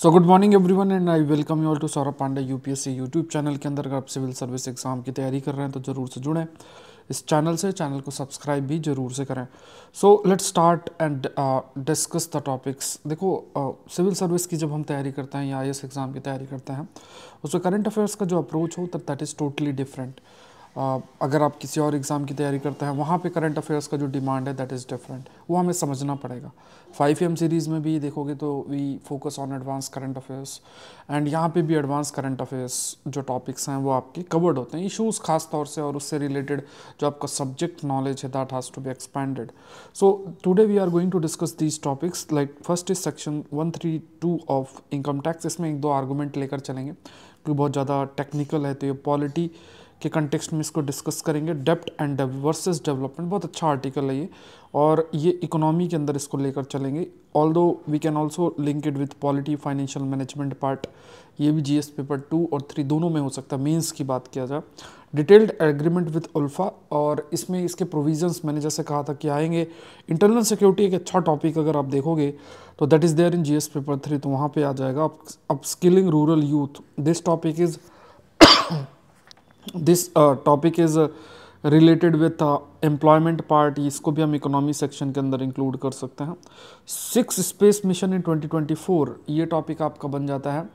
so good morning everyone and I welcome you all to Saurabh Pandey UPSC YouTube channel के अंदर अगर आप civil service exam की तैयारी कर रहे हैं तो ज़रूर से जुड़ें इस चैनल से चैनल को सब्सक्राइब भी ज़रूर से करें so let start and discuss the topics देखो सिविल uh, सर्विस की जब हम तैयारी करते हैं या आई एग्ज़ाम की तैयारी करते हैं उसमें करंट अफेयर्स का जो अप्रोच हो तो दैट इज़ टोटली डिफरेंट अगर आप किसी और एग्ज़ाम की तैयारी करते हैं वहाँ पे करंट अफेयर्स का जो डिमांड है दैट इज़ डिफरेंट वो हमें समझना पड़ेगा फाइव एम सीरीज़ में भी देखोगे तो we focus on advance current affairs and यहाँ पे भी एडवांस करंट अफेयर्स जो टॉपिक्स हैं वो आपके कवर्ड होते हैं इशूज़ खास तौर से और उससे रिलेटेड जो आपका सब्जेक्ट नॉलेज है that has to be expanded so today we are going to discuss these topics like first is section one three two of income tax इसमें एक दो आर्गूमेंट लेकर चलेंगे क्योंकि बहुत ज़्यादा टेक्निकल है तो ये पॉलिटी के कंटेक्सट में इसको डिस्कस करेंगे डेप्ट एंड वर्सेस डेवलपमेंट बहुत अच्छा आर्टिकल है ये और ये इकोनॉमी के अंदर इसको लेकर चलेंगे although we can also link it with polity financial management part ये भी जीएस पेपर टू और थ्री दोनों में हो सकता है मेन्स की बात किया जाए डिटेल्ड एग्रीमेंट विथ उल्फा और इसमें इसके प्रोविजन्स मैंने जैसे कहा था कि आएंगे इंटरनल सिक्योरिटी एक अच्छा टॉपिक अगर आप देखोगे तो that is there in S paper three तो वहाँ पर आ जाएगा अब skilling rural youth this topic is this topic is related with employment part इसको भी हम इकोनॉमी सेक्शन के अंदर इंक्लूड कर सकते हैं सिक्स स्पेस मिशन इन 2024 ये टॉपिक आपका बन जाता है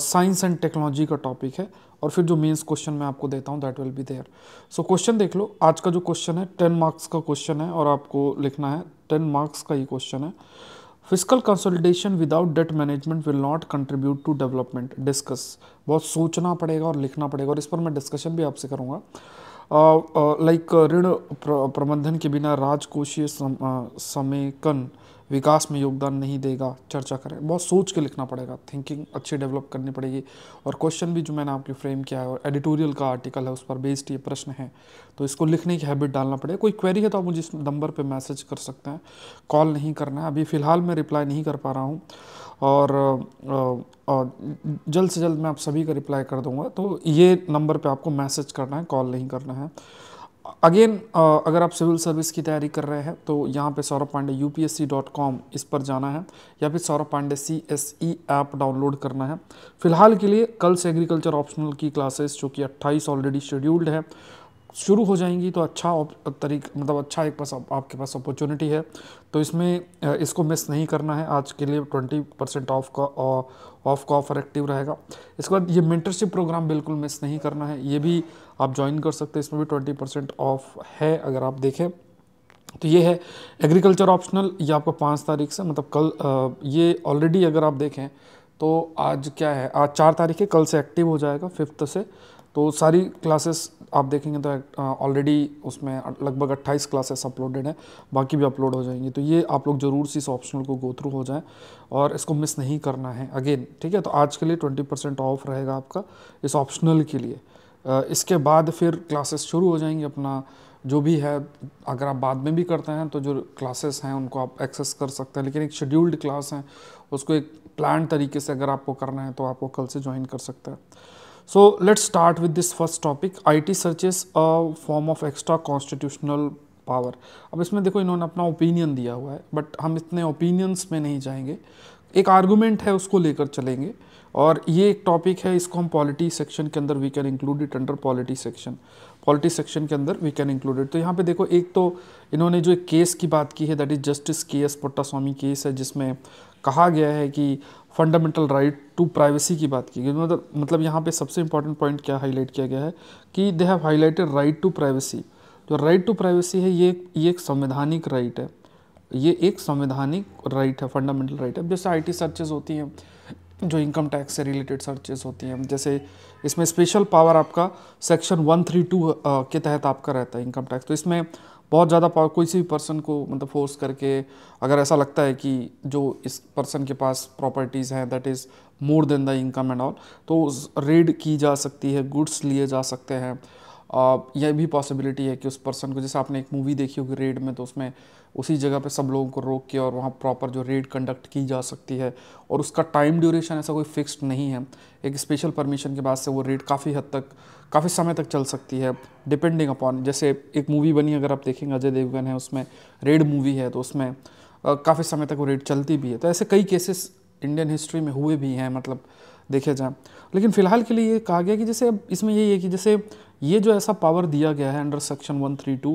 साइंस एंड टेक्नोलॉजी का टॉपिक है और फिर जो मेंस क्वेश्चन मैं आपको देता हूँ that will be there so question देख लो आज का जो क्वेश्चन है टेन मार्क्स का क्वेश्चन है और आपको लिखना है टेन मार्क्स का ही क्वेश्चन है fiscal consolidation without debt management will not contribute to development discuss बहुत सोचना पड़ेगा और लिखना पड़ेगा और इस पर मैं डिस्कशन भी आपसे करूँगा लाइक ऋण प्रबंधन के बिना राजकोषीय समेकन विकास में योगदान नहीं देगा चर्चा करें बहुत सोच के लिखना पड़ेगा थिंकिंग अच्छी डेवलप करनी पड़ेगी और क्वेश्चन भी जो मैंने आपके फ्रेम किया है और एडिटोरियल का आर्टिकल है उस पर बेस्ड ये प्रश्न है तो इसको लिखने की हैबिट डालना पड़ेगा कोई क्वेरी है तो आप मुझे इस नंबर पर मैसेज कर सकते हैं कॉल नहीं करना है अभी फ़िलहाल मैं रिप्लाई नहीं कर पा रहा हूँ और, जल्द से जल्द मैं आप सभी का रिप्लाई कर दूंगा तो ये नंबर पर आपको मैसेज करना है कॉल नहीं करना है अगेन uh, अगर आप सिविल सर्विस की तैयारी कर रहे हैं तो यहाँ पे सौरभ पांडे यू इस पर जाना है या फिर Saurabh Pandey C S E app download करना है फिलहाल के लिए कल से एग्रीकल्चर ऑप्शनल की क्लासेस जो कि 28 ऑलरेडी शेड्यूल्ड है शुरू हो जाएंगी तो अच्छा तरीक मतलब अच्छा एक पास आप, आपके पास अपॉर्चुनिटी है तो इसमें इसको मिस नहीं करना है आज के लिए ट्वेंटी परसेंट ऑफ का ऑफ का ऑफर एक्टिव रहेगा इसके बाद ये मेंटरशिप प्रोग्राम बिल्कुल मिस नहीं करना है ये भी आप ज्वाइन कर सकते हैं इसमें भी ट्वेंटी परसेंट ऑफ है अगर आप देखें तो ये है एग्रीकल्चर ऑप्शनल ये आपको पाँच तारीख से मतलब कल ये ऑलरेडी अगर आप देखें तो आज क्या है आज चार तारीख है कल से एक्टिव हो जाएगा फिफ्थ से तो सारी क्लासेस आप देखेंगे तो ऑलरेडी उसमें लगभग 28 क्लासेस अपलोडेड हैं बाकी भी अपलोड हो जाएंगी तो ये आप लोग जरूर सी इस ऑप्शनल को गो थ्रू हो जाएं और इसको मिस नहीं करना है अगेन ठीक है तो आज के लिए 20 परसेंट ऑफ रहेगा आपका इस ऑप्शनल के लिए इसके बाद फिर क्लासेस शुरू हो जाएंगी अपना जो भी है अगर आप बाद में भी करते हैं तो जो क्लासेस हैं उनको आप एक्सेस कर सकते हैं लेकिन एक शेड्यूल्ड क्लास है उसको एक प्लान तरीके से अगर आपको करना है तो आपको कल से ज्वाइन कर सकते हैं So let's start with this first topic IT searches a form of extra constitutional power अब इसमें देखो इन्होंने अपना ओपिनियन दिया हुआ है बट हम इतने ओपिनियंस में नहीं जाएंगे एक आर्गूमेंट है उसको लेकर चलेंगे और ये एक टॉपिक है इसको हम पॉलिटी सेक्शन के अंदर we can include it under polity section polity section के अंदर वी कैन इंक्लूड इट तो यहाँ पे देखो एक तो इन्होंने जो एक केस की बात की है that is justice K S Puttaswamy case है जिसमें कहा गया है कि फंडामेंटल राइट टू प्राइवेसी की बात की गई मतलब मतलब यहाँ पे सबसे इंपॉर्टेंट पॉइंट क्या हाईलाइट किया गया है कि they have highlighted right to privacy जो राइट टू प्राइवेसी है ये ये एक संवैधानिक राइट है ये एक संवैधानिक राइट है फंडामेंटल राइट है जैसे आईटी सर्चेज होती हैं जो इनकम टैक्स से रिलेटेड सर्चेज होती हैं जैसे इसमें स्पेशल पावर आपका सेक्शन 132 के तहत आपका रहता है इनकम टैक्स तो इसमें बहुत ज़्यादा पावर कोई से भी पर्सन को मतलब फोर्स करके अगर ऐसा लगता है कि जो इस पर्सन के पास प्रॉपर्टीज़ हैं that is more than the income and all तो रेड की जा सकती है गुड्स लिए जा सकते हैं यह भी पॉसिबिलिटी है कि उस पर्सन को जैसे आपने एक मूवी देखी होगी रेड में तो उसमें उसी जगह पे सब लोगों को रोक के और वहाँ प्रॉपर जो रेड कंडक्ट की जा सकती है और उसका टाइम ड्यूरेशन ऐसा कोई फिक्स्ड नहीं है एक स्पेशल परमिशन के बाद से वो रेड काफ़ी हद तक काफ़ी समय तक चल सकती है डिपेंडिंग अपॉन जैसे एक मूवी बनी अगर आप देखेंगे अजय देवगन है उसमें रेड मूवी है तो उसमें काफ़ी समय तक वो रेड चलती भी है तो ऐसे कई केसेस इंडियन हिस्ट्री में हुए भी हैं मतलब देखे जाए लेकिन फ़िलहाल के लिए ये कहा गया कि जैसे अब इसमें यही है कि जैसे ये जो ऐसा पावर दिया गया है अंडर सेक्शन 132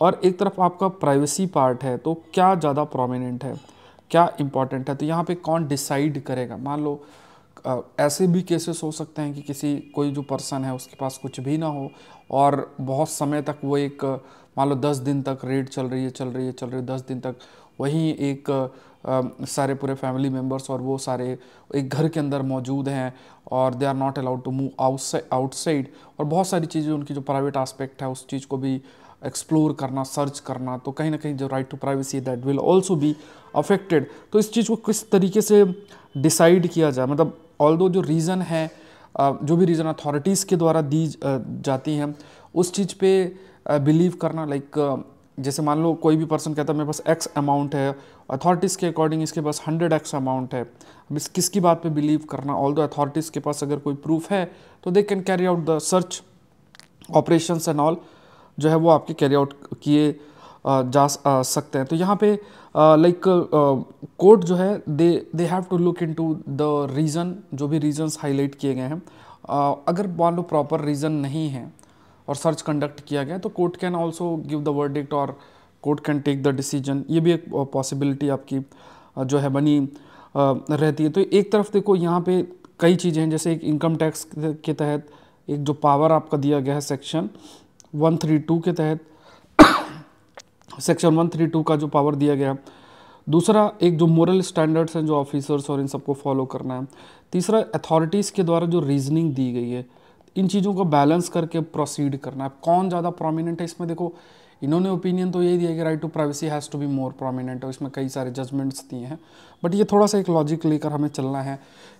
और एक तरफ आपका प्राइवेसी पार्ट है तो क्या ज़्यादा प्रोमिनेंट है क्या इंपॉर्टेंट है तो यहाँ पे कौन डिसाइड करेगा मान लो ऐसे भी केसेस हो सकते हैं कि किसी कोई जो पर्सन है उसके पास कुछ भी ना हो और बहुत समय तक वो एक मान लो दस दिन तक रेड चल रही है चल रही है चल रही है दस दिन तक वहीं एक आ, सारे पूरे फैमिली मेम्बर्स और वो सारे एक घर के अंदर मौजूद हैं और they are not allowed to move outside outside और बहुत सारी चीज़ें उनकी जो प्राइवेट आस्पेक्ट है उस चीज़ को भी एक्सप्लोर करना सर्च करना तो कहीं ना कहीं जो right to privacy that will also be affected तो इस चीज़ को किस तरीके से डिसाइड किया जाए मतलब ऑल जो रीज़न है जो भी रीज़न अथॉरिटीज़ के द्वारा दी जाती हैं उस चीज़ पे बिलीव करना लाइक जैसे मान लो कोई भी पर्सन कहता है मेरे पास एक्स अमाउंट है अथॉरिटीज़ के अकॉर्डिंग इसके पास हंड्रेड एक्स अमाउंट है अब इस किसकी बात पे बिलीव करना ऑल दो अथॉरिटीज़ के पास अगर कोई प्रूफ है तो they can carry out the search operation and all जो है वो आपके कैरी आउट किए जा सकते हैं तो यहाँ पे लाइक कोर्ट जो है they they have to look into the reason जो भी रीजंस हाईलाइट किए गए हैं अगर मान लो प्रॉपर रीज़न नहीं है और सर्च कंडक्ट किया गया तो court can also give the verdict और court can take the decision ये भी एक पॉसिबिलिटी आपकी जो है बनी रहती है तो एक तरफ देखो यहाँ पे कई चीज़ें हैं जैसे एक इनकम टैक्स के तहत एक जो पावर आपका दिया गया है सेक्शन 132 के तहत सेक्शन 132 का जो पावर दिया गया दूसरा एक जो मॉरल स्टैंडर्ड्स हैं जो ऑफिसर्स और इन सबको फॉलो करना है तीसरा अथॉरिटीज़ के द्वारा जो रीजनिंग दी गई है इन चीज़ों को बैलेंस करके प्रोसीड करना है कौन ज़्यादा प्रोमिनेंट है इसमें देखो इन्होंने ओपिनियन तो यही दिया कि right to privacy has to be more prominent और इसमें कई सारे जजमेंट्स दिए हैं बट ये थोड़ा सा एक लॉजिक लेकर हमें चलना है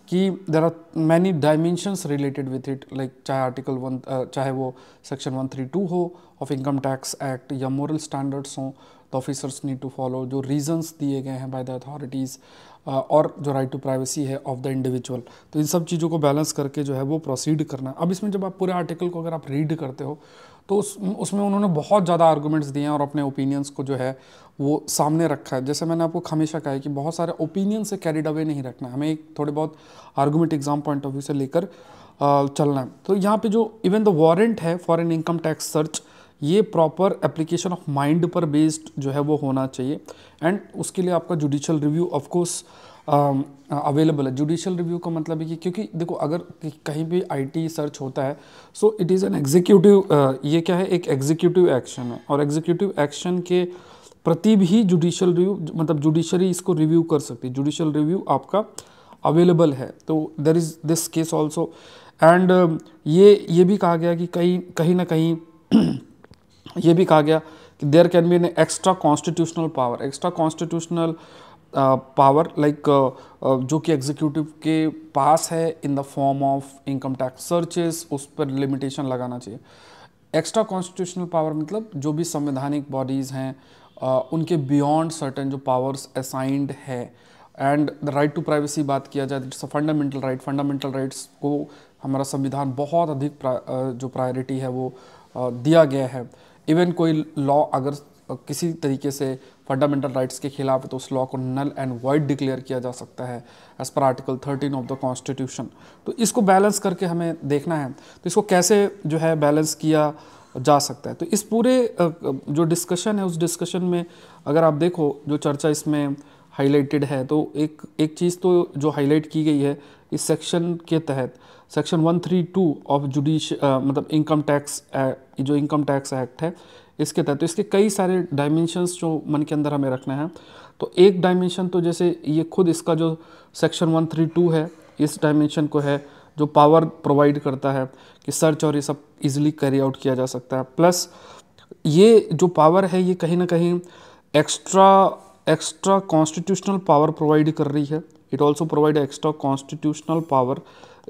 कि there are many dimensions related with it like चाहे आर्टिकल वन चाहे वो सेक्शन वन थ्री टू हो ऑफ इनकम टैक्स एक्ट या मोरल स्टैंडर्ड्स हों the officers need to follow जो रीजन्स दिए गए हैं बाय द अथॉरिटीज़ और जो राइट टू प्राइवेसी है ऑफ द इंडिविजुअल तो इन सब चीज़ों को बैलेंस करके जो है वो प्रोसीड करना अब इसमें जब आप पूरे आर्टिकल को अगर आप रीड करते हो तो उस उसमें उन्होंने बहुत ज़्यादा आर्गूमेंट्स दिए हैं और अपने ओपिनियंस को जो है वो सामने रखा है जैसे मैंने आपको हमेशा कहा है कि बहुत सारे ओपिनियन से कैरिड अवे नहीं रखना है हमें थोड़े बहुत argument exam point of view से लेकर चलना है तो यहाँ पे जो इवन द वारंट है for an income tax search ये प्रॉपर एप्लीकेशन ऑफ माइंड पर बेस्ड जो है वो होना चाहिए एंड उसके लिए आपका judicial review of course available um, uh, है जुडिशल रिव्यू का मतलब है कि क्योंकि देखो अगर कहीं भी आईटी सर्च होता है so it is an executive ये क्या है एक एग्जीक्यूटिव एक्शन है और एग्जीक्यूटिव एक्शन के प्रति भी जुडिशल रिव्यू मतलब जुडिशरी इसको रिव्यू कर सकती है जुडिशल रिव्यू आपका अवेलेबल है तो there is this case also and ये ये भी कहा गया कि कहीं कहीं ना कहीं ये भी कहा गया कि there can be an extra constitutional power extra constitutional power like जो कि एग्जीक्यूटिव के पास है in the form of income tax searches उस पर लिमिटेशन लगाना चाहिए एक्स्ट्रा कॉन्स्टिट्यूशनल पावर मतलब जो भी संवैधानिक बॉडीज़ हैं उनके बियॉन्ड सर्टन जो पावर्स असाइंड है and the right to privacy बात किया जाए it's a fundamental right fundamental rights को हमारा संविधान बहुत अधिक प्रा, जो प्रायोरिटी है वो दिया गया है इवन कोई लॉ अगर किसी तरीके से फंडामेंटल राइट्स के खिलाफ तो उस लॉ को नल एंड वाइड डिक्लेयर किया जा सकता है as per article 13 of the constitution तो इसको बैलेंस करके हमें देखना है तो इसको कैसे जो है बैलेंस किया जा सकता है तो इस पूरे जो डिस्कशन है उस डिस्कशन में अगर आप देखो जो चर्चा इसमें हाईलाइटेड है तो एक एक चीज़ तो जो हाईलाइट की गई है इस सेक्शन के तहत सेक्शन 132 ऑफ जुडिश मतलब इनकम टैक्स जो इनकम टैक्स एक्ट है इसके तहत तो इसके कई सारे डायमेंशंस जो मन के अंदर हमें रखना है तो एक डायमेंशन तो जैसे ये खुद इसका जो सेक्शन 132 है इस डायमेंशन को है जो पावर प्रोवाइड करता है कि सर्च और ये सब इजीली कैरी आउट किया जा सकता है प्लस ये जो पावर है ये कहीं ना कहीं extra extra constitutional power provide कर रही है it also provide extra constitutional power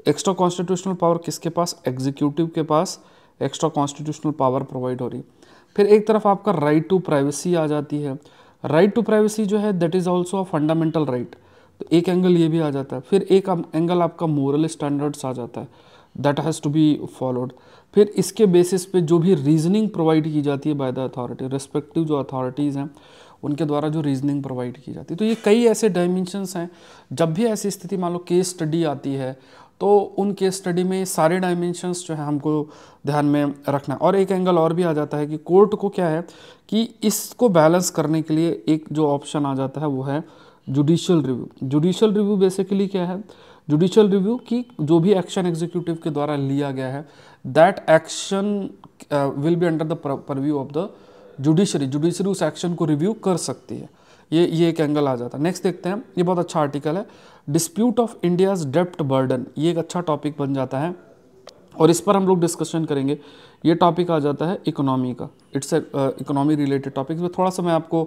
extra constitutional power किसके पास एग्जीक्यूटिव के पास एक्स्ट्रा कॉन्स्टिट्यूशनल पावर प्रोवाइड हो रही है फिर एक तरफ आपका राइट टू प्राइवेसी आ जाती है राइट टू प्राइवेसी जो है that is also a fundamental right तो एक एंगल ये भी आ जाता है फिर एक एंगल आपका मोरल स्टैंडर्ड्स आ जाता है that has to be followed फिर इसके बेसिस पे जो भी रीजनिंग प्रोवाइड की जाती है बाय द अथॉरिटी रिस्पेक्टिव जो अथॉरिटीज़ हैं उनके द्वारा जो रीजनिंग प्रोवाइड की जाती है तो ये कई ऐसे डायमेंशंस हैं जब भी ऐसी स्थिति मान लो केस स्टडी आती है तो उन केस स्टडी में सारे डायमेंशंस जो है हमको ध्यान में रखना और एक एंगल और भी आ जाता है कि कोर्ट को क्या है कि इसको बैलेंस करने के लिए एक जो ऑप्शन आ जाता है वो है judicial review judicial review basically क्या है जुडिशियल रिव्यू की जो भी एक्शन एग्जीक्यूटिव के द्वारा लिया गया है that action will be under the purview of the judiciary judiciary उस एक्शन को रिव्यू कर सकती है ये ये एक एंगल आ जाता है नेक्स्ट देखते हैं ये बहुत अच्छा आर्टिकल है डिस्प्यूट ऑफ इंडियाज़ डेप्ट बर्डन ये एक अच्छा टॉपिक बन जाता है और इस पर हम लोग डिस्कशन करेंगे ये टॉपिक आ जाता है इकोनॉमी का इट्स इकोनॉमी रिलेटेड टॉपिक में थोड़ा सा मैं आपको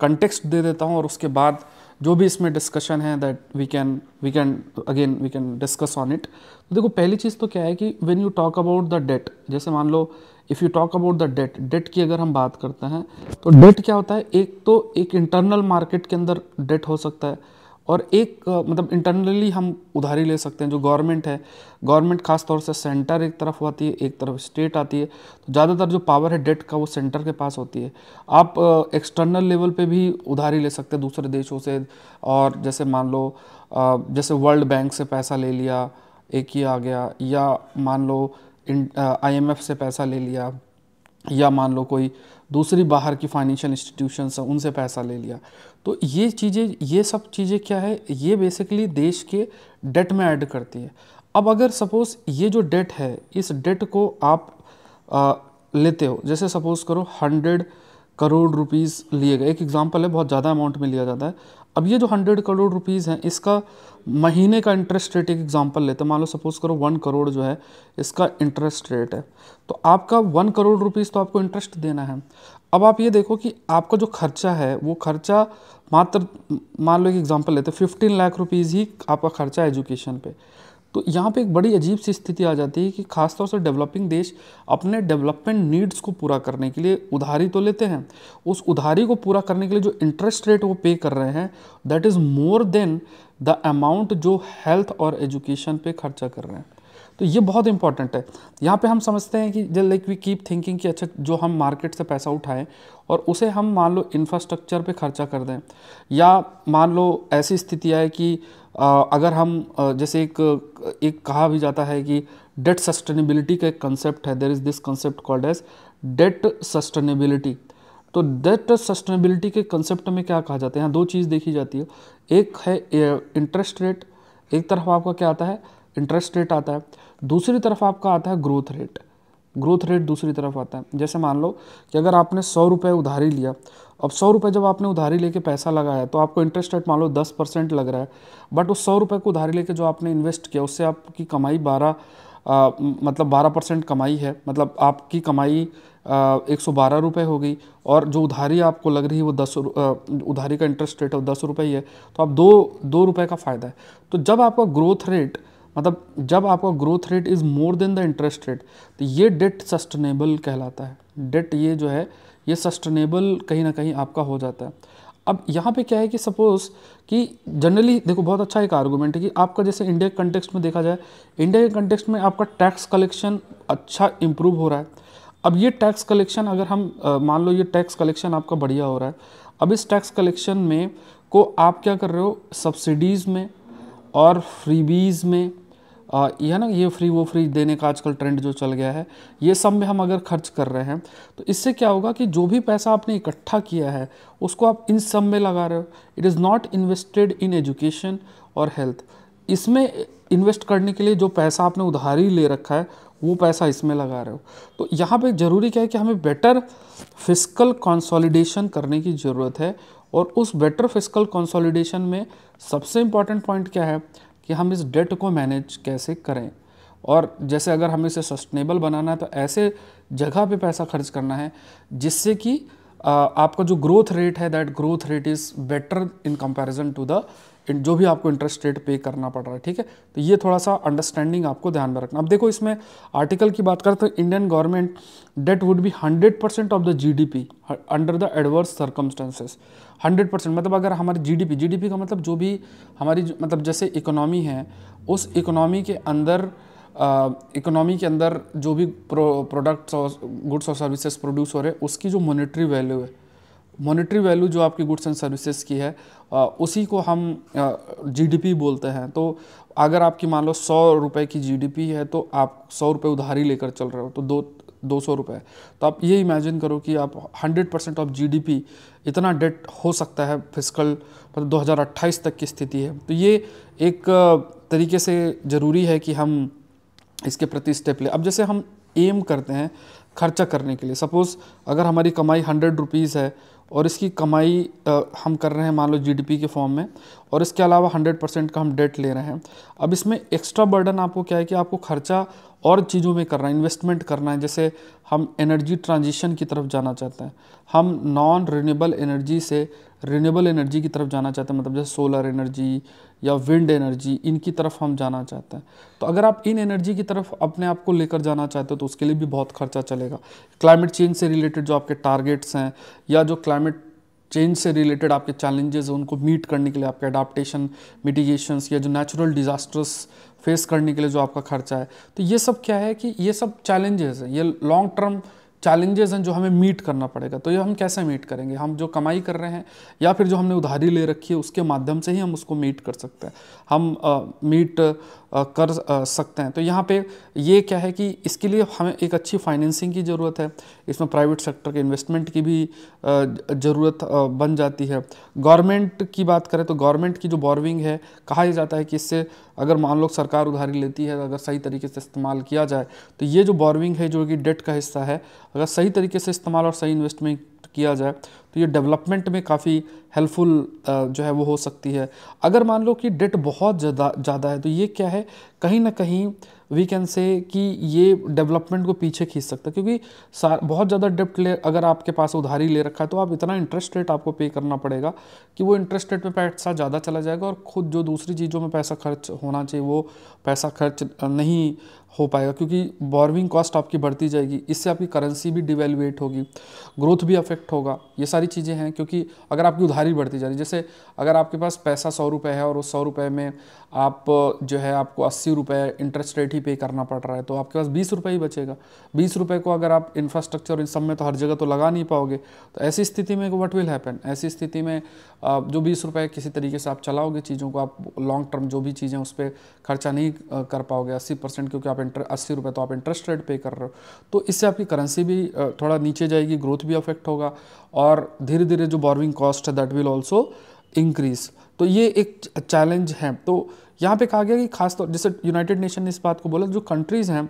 कंटेक्स्ट दे देता हूँ और उसके बाद जो भी इसमें डिस्कशन है that we can we can again we can discuss on it तो देखो पहली चीज़ तो क्या है कि when you talk about the debt जैसे मान लो if you talk about the debt debt की अगर हम बात करते हैं तो डेट क्या होता है एक तो एक इंटरनल मार्केट के अंदर डेट हो सकता है और एक मतलब इंटरनली हम उधारी ले सकते हैं जो गवर्नमेंट है गवर्नमेंट खास तौर से सेंटर एक तरफ आती है एक तरफ स्टेट आती है तो ज़्यादातर जो पावर है डेट का वो सेंटर के पास होती है आप एक्सटर्नल लेवल पे भी उधारी ले सकते हैं दूसरे देशों से और जैसे मान लो आ, जैसे वर्ल्ड बैंक से पैसा ले लिया एक ही आ गया या मान लो आई से पैसा ले लिया या मान लो कोई दूसरी बाहर की फाइनेंशियल इंस्टीट्यूशन हैं उनसे पैसा ले लिया तो ये चीज़ें ये सब चीज़ें क्या है ये बेसिकली देश के डेट में ऐड करती है अब अगर सपोज़ ये जो डेट है इस डेट को आप आ, लेते हो जैसे सपोज़ करो हंड्रेड करोड़ रुपीस लिए गए एक एग्जांपल है बहुत ज़्यादा अमाउंट में लिया जाता है अब ये जो हंड्रेड करोड़ रुपीज़ हैं इसका महीने का इंटरेस्ट रेट एक एग्जांपल लेते मान लो सपोज़ करो वन करोड़ जो है इसका इंटरेस्ट रेट है तो आपका वन करोड़ रुपीज़ तो आपको इंटरेस्ट देना है अब आप ये देखो कि आपका जो खर्चा है वो खर्चा मात्र मान लो एक एग्जांपल लेते फिफ्टीन लाख रुपीज़ ही आपका खर्चा एजुकेशन पे तो यहाँ पे एक बड़ी अजीब सी स्थिति आ जाती है कि खासतौर से डेवलपिंग देश अपने डेवलपमेंट नीड्स को पूरा करने के लिए उधारी तो लेते हैं उस उधारी को पूरा करने के लिए जो इंटरेस्ट रेट वो पे कर रहे हैं that is more than the amount जो हेल्थ और एजुकेशन पे खर्चा कर रहे हैं तो ये बहुत इंपॉर्टेंट है यहाँ पे हम समझते हैं कि जब लाइक वी कीप थिंकिंग कि अच्छा जो हम मार्केट से पैसा उठाएं और उसे हम मान लो इंफ्रास्ट्रक्चर पे खर्चा कर दें या मान लो ऐसी स्थिति आए कि अगर हम जैसे एक एक कहा भी जाता है कि डेट सस्टेनेबिलिटी का एक कंसेप्ट है there is this concept called as debt sustainability तो डेट सस्टेनेबिलिटी के कंसेप्ट में क्या कहा जाता है यहाँ दो चीज़ देखी जाती है एक है इंटरेस्ट रेट एक तरफ आपका क्या आता है इंटरेस्ट रेट आता है दूसरी तरफ आपका आता है ग्रोथ रेट ग्रोथ रेट दूसरी तरफ आता है जैसे मान लो कि अगर आपने सौ रुपये उधारी लिया अब सौ रुपये जब आपने उधारी लेके पैसा लगाया तो आपको इंटरेस्ट रेट मान लो दस परसेंट लग रहा है बट उस सौ रुपये को उधारी लेके जो आपने इन्वेस्ट किया उससे आपकी कमाई बारह मतलब बारह परसेंट कमाई है मतलब आपकी कमाई एक सौ बारह रुपये हो गई और जो उधारी आपको लग रही है वो दस उधारी का इंटरेस्ट रेट है वो दस रुपये ही है तो आप दो दो रुपये का फ़ायदा है तो जब आपका ग्रोथ रेट मतलब जब आपका growth rate is more than the interest rate तो ये डेट सस्टेनेबल कहलाता है डेट ये जो है ये सस्टेनेबल कहीं ना कहीं आपका हो जाता है अब यहाँ पे क्या है कि सपोज़ कि जनरली देखो बहुत अच्छा एक आर्गूमेंट है कि आपका जैसे इंडिया के कंटेक्सट में देखा जाए इंडिया के कंटेक्सट में आपका टैक्स कलेक्शन अच्छा इम्प्रूव हो रहा है अब ये टैक्स कलेक्शन अगर हम मान लो ये टैक्स कलेक्शन आपका बढ़िया हो रहा है अब इस टैक्स कलेक्शन में को आप क्या कर रहे हो सब्सिडीज़ में और फ्रीबीज़ में यह ना ये फ्री वो फ्री देने का आजकल ट्रेंड जो चल गया है ये सब में हम अगर खर्च कर रहे हैं तो इससे क्या होगा कि जो भी पैसा आपने इकट्ठा किया है उसको आप इन सब में लगा रहे हो it is not invested in education और हेल्थ इसमें इन्वेस्ट करने के लिए जो पैसा आपने उधारी ले रखा है वो पैसा इसमें लगा रहे हो तो यहाँ पे ज़रूरी क्या है कि हमें बेटर फिजिकल कंसोलिडेशन करने की ज़रूरत है और उस बेटर फिजिकल कंसोलिडेशन में सबसे इम्पॉर्टेंट पॉइंट क्या है कि हम इस डेट को मैनेज कैसे करें और जैसे अगर हमें इसे सस्टेनेबल बनाना है तो ऐसे जगह पे पैसा खर्च करना है जिससे कि आपका जो ग्रोथ रेट है that growth rate is better in comparison to the जो भी आपको इंटरेस्ट रेट पे करना पड़ रहा है ठीक है तो ये थोड़ा सा अंडरस्टैंडिंग आपको ध्यान में रखना अब देखो इसमें आर्टिकल की बात करें तो Indian government debt would be hundred percent of the G under the adverse circumstances hundred percent मतलब अगर हमारी जीडीपी जीडीपी का मतलब जो भी हमारी मतलब जैसे इकोनॉमी है उस इकोनॉमी के अंदर इकोनॉमी के अंदर जो भी प्रो, प्रोडक्ट्स और गुड्स और सर्विसेज प्रोड्यूस हो रहे हैं उसकी जो मोनिट्री वैल्यू है मोनिट्री वैल्यू जो आपकी गुड्स एंड सर्विसेज की है आ, उसी को हम पी बोलते हैं तो अगर आपकी मान लो सौ रुपये की जीडीपी है तो आप सौ रुपये उधारी लेकर चल रहे हो तो दो दो सौ रुपये तो आप ये इमेजिन करो कि आप हंड्रेड परसेंट ऑफ जी इतना डेट हो सकता है फिजिकल मतलब दो तक की स्थिति है तो ये एक तरीके से ज़रूरी है कि हम इसके प्रति स्टेप लें अब जैसे हम एम करते हैं खर्चा करने के लिए सपोज़ अगर हमारी कमाई हंड्रेड रुपीज़ है और इसकी कमाई आ, हम कर रहे हैं मान लो जीडीपी के फॉर्म में और इसके अलावा 100 परसेंट का हम डेट ले रहे हैं अब इसमें एक्स्ट्रा बर्डन आपको क्या है कि आपको खर्चा और चीज़ों में करना है इन्वेस्टमेंट करना है जैसे हम एनर्जी ट्रांजिशन की तरफ जाना चाहते हैं हम नॉन रीनेबल एनर्जी से रीनेबल एनर्जी की तरफ जाना चाहते हैं मतलब जैसे सोलर एनर्जी या विंड एनर्जी इनकी तरफ हम जाना चाहते हैं तो अगर आप इन एनर्जी की तरफ अपने आप को लेकर जाना चाहते हो तो उसके लिए भी बहुत खर्चा चलेगा क्लाइमेट चेंज से रिलेटेड जो आपके टारगेट्स हैं या जो क्लाइमेट चेंज से रिलेटेड आपके चैलेंजेस हैं उनको मीट करने के लिए आपके अडाप्टेशन मिटिगेशंस या जो नेचुरल डिजास्टर्स फेस करने के लिए जो आपका खर्चा है तो ये सब क्या है कि ये सब चैलेंजेस हैं ये लॉन्ग टर्म चैलेंजेस हैं जो हमें मीट करना पड़ेगा तो ये हम कैसे मीट करेंगे हम जो कमाई कर रहे हैं या फिर जो हमने उधारी ले रखी है उसके माध्यम से ही हम उसको मीट कर सकते हैं हम आ, मीट आ, कर आ, सकते हैं तो यहाँ पे ये क्या है कि इसके लिए हमें एक अच्छी फाइनेंसिंग की ज़रूरत है इसमें प्राइवेट सेक्टर के इन्वेस्टमेंट की भी ज़रूरत बन जाती है गवर्नमेंट की बात करें तो गवर्नमेंट की जो बॉरविंग है कहा जाता है कि इससे अगर मान लो सरकार उधारी लेती है अगर सही तरीके से इस्तेमाल किया जाए तो ये जो बॉर्विंग है जो कि डेट का हिस्सा है अगर सही तरीके से इस्तेमाल और सही इन्वेस्टमेंट किया जाए तो ये डेवलपमेंट में काफ़ी हेल्पफुल जो है वो हो सकती है अगर मान लो कि डेट बहुत ज़्यादा ज़्यादा है तो ये क्या है कहीं ना कहीं वी कैन से कि ये डेवलपमेंट को पीछे खींच सकता है क्योंकि बहुत ज़्यादा डेप्ट ले अगर आपके पास उधारी ले रखा है तो आप इतना इंटरेस्ट रेट आपको पे करना पड़ेगा कि वो इंटरेस्ट रेट में पैसा ज़्यादा चला जाएगा और खुद जो दूसरी चीज़ों में पैसा खर्च होना चाहिए वो पैसा खर्च नहीं हो पाएगा क्योंकि बॉरविंग कॉस्ट आपकी बढ़ती जाएगी इससे आपकी करेंसी भी डिवेलुएट होगी ग्रोथ भी अफेक्ट होगा ये सारी चीज़ें हैं क्योंकि अगर आपकी उधारी बढ़ती जा रही जैसे अगर आपके पास पैसा सौ रुपये है और उस सौ रुपये में आप जो है आपको अस्सी रुपये इंटरेस्ट रेट ही पे करना पड़ रहा है तो आपके पास बीस रुपये ही बचेगा बीस रुपये को अगर आप इंफ्रास्ट्रक्चर इन सब में तो हर जगह तो लगा नहीं पाओगे तो ऐसी स्थिति में वट विल हैपन ऐसी स्थिति में जो बीस रुपये किसी तरीके से आप चलाओगे चीज़ों को आप लॉन्ग टर्म जो भी चीज़ें उस पर खर्चा नहीं नहीं कर पाओगे अस्सी परसेंट क्योंकि आप इंटर अस्सी रुपये तो आप इंटरेस्ट रेट पे कर रहे हो तो इससे आपकी करेंसी भी थोड़ा नीचे जाएगी ग्रोथ भी अफेक्ट होगा और धीरे धीरे जो बॉर्विंग कॉस्ट है दैट विल ऑल्सो इंक्रीज तो ये एक चैलेंज है तो यहाँ पे कहा गया कि खासतौर तो, जैसे यूनाइटेड नेशन ने इस बात को बोला जो कंट्रीज़ हैं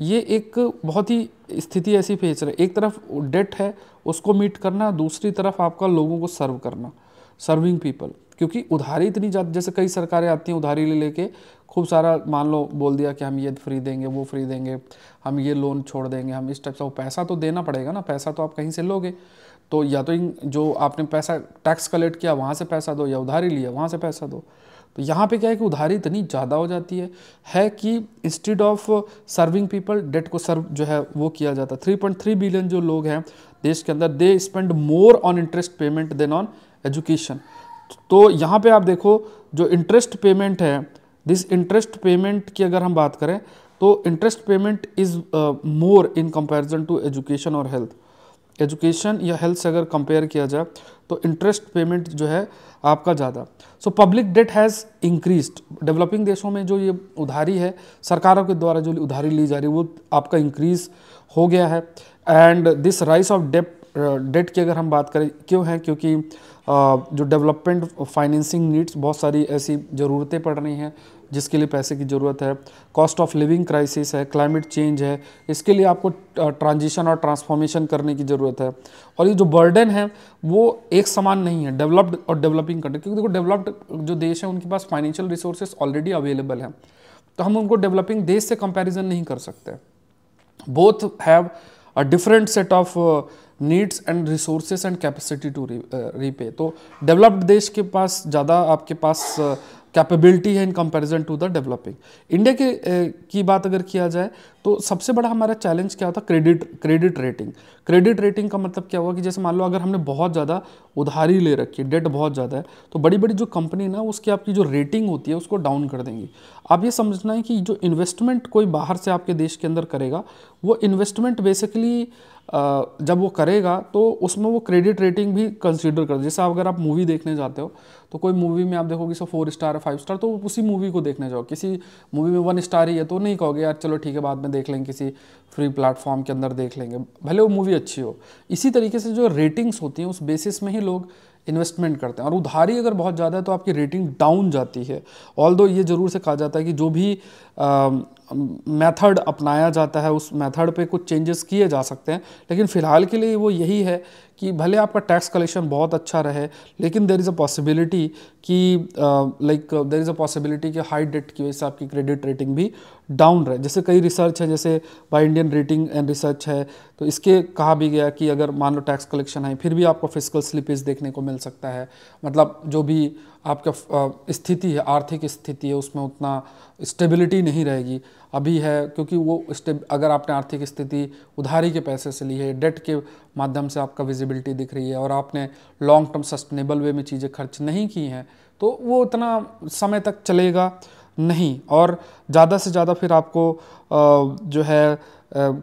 ये एक बहुत ही स्थिति ऐसी फेस रही एक तरफ डेट है उसको मीट करना दूसरी तरफ आपका लोगों को सर्व करना सर्विंग पीपल क्योंकि उधारी इतनी ज़्यादा जैसे कई सरकारें आती हैं उधारी ले लेके खूब सारा मान लो बोल दिया कि हम ये फ्री देंगे वो फ्री देंगे हम ये लोन छोड़ देंगे हम इस टाइप से वो पैसा तो देना पड़ेगा ना पैसा तो आप कहीं से लोगे तो या तो जो आपने पैसा टैक्स कलेक्ट किया वहाँ से पैसा दो या उधारी लिया वहाँ से पैसा दो तो यहाँ पे क्या है कि उधारी इतनी ज़्यादा हो जाती है है कि instead of serving people debt को सर्व जो है वो किया जाता है थ्री पॉइंट थ्री बिलियन जो लोग हैं देश के अंदर they spend more on interest payment than on education तो यहाँ पे आप देखो जो इंटरेस्ट पेमेंट है दिस इंटरेस्ट पेमेंट की अगर हम बात करें तो interest payment is more in comparison to education और हेल्थ एजुकेशन या हेल्थ से अगर कंपेयर किया जाए तो इंटरेस्ट पेमेंट जो है आपका ज़्यादा so public debt has increase developing देशों में जो ये उधारी है सरकारों के द्वारा जो उधारी ली जा रही है वो आपका इंक्रीज हो गया है एंड दिस राइस ऑफ डेप्ट डेट की अगर हम बात करें क्यों है क्योंकि जो डेवलपमेंट फाइनेंसिंग नीड्स बहुत सारी ऐसी ज़रूरतें पड़ रही हैं जिसके लिए पैसे की ज़रूरत है कॉस्ट ऑफ लिविंग क्राइसिस है क्लाइमेट चेंज है इसके लिए आपको ट्रांजिशन और ट्रांसफॉर्मेशन करने की ज़रूरत है और ये जो बर्डन है वो एक समान नहीं है डेवलप्ड और डेवलपिंग कंट्री क्योंकि देखो डेवलप्ड जो देश है उनके पास फाइनेंशियल रिसोर्सेज ऑलरेडी अवेलेबल हैं तो हम उनको डेवलपिंग देश से कंपेरिजन नहीं कर सकते both have a different set of needs and resources and capacity to repay तो डेवलप्ड देश के पास ज़्यादा आपके पास कैपेबिलिटी है in comparison to the developing India के की बात अगर किया जाए तो सबसे बड़ा हमारा चैलेंज क्या होता credit credit rating credit rating का मतलब क्या हुआ कि जैसे मान लो अगर हमने बहुत ज़्यादा उधारी ले रखी है डेट बहुत ज़्यादा है तो बड़ी बड़ी जो कंपनी ना उसकी आपकी जो रेटिंग होती है उसको डाउन कर देंगी आप ये समझना है कि जो इन्वेस्टमेंट कोई बाहर से आपके देश के अंदर करेगा वो इन्वेस्टमेंट बेसिकली जब वो करेगा तो उसमें वो क्रेडिट रेटिंग भी कंसिडर कर जैसे अगर आप मूवी देखने जाते हो तो कोई मूवी में आप देखोगे so four star five star तो उसी मूवी को देखने जाओ किसी मूवी में वन स्टार ही है तो नहीं कहोगे यार चलो ठीक है बाद में देख लेंगे किसी फ्री प्लेटफॉर्म के अंदर देख लेंगे भले वो मूवी अच्छी हो इसी तरीके से जो रेटिंग्स होती हैं उस बेसिस में ही लोग इन्वेस्टमेंट करते हैं और उधारी अगर बहुत ज़्यादा है तो आपकी रेटिंग डाउन जाती है ऑल ये ज़रूर से कहा जाता है कि जो भी आ, मेथड अपनाया जाता है उस मेथड पे कुछ चेंजेस किए जा सकते हैं लेकिन फ़िलहाल के लिए वो यही है कि भले आपका टैक्स कलेक्शन बहुत अच्छा रहे लेकिन देर इज़ अ पॉसिबिलिटी कि like there is a possibility कि हाई डेट की वजह से आपकी क्रेडिट रेटिंग भी डाउन रहे जैसे कई रिसर्च है जैसे by Indian rating and research है तो इसके कहा भी गया कि अगर मान लो टैक्स कलेक्शन है फिर भी आपको फिजिकल स्लिपेज देखने को मिल सकता है मतलब जो भी आपका स्थिति है आर्थिक स्थिति है उसमें उतना स्टेबिलिटी नहीं रहेगी अभी है क्योंकि वो अगर आपने आर्थिक स्थिति उधारी के पैसे से ली है डेट के माध्यम से आपका विजिबिलिटी दिख रही है और आपने लॉन्ग टर्म सस्टेनेबल वे में चीज़ें खर्च नहीं की हैं तो वो उतना समय तक चलेगा नहीं और ज़्यादा से ज़्यादा फिर आपको जो है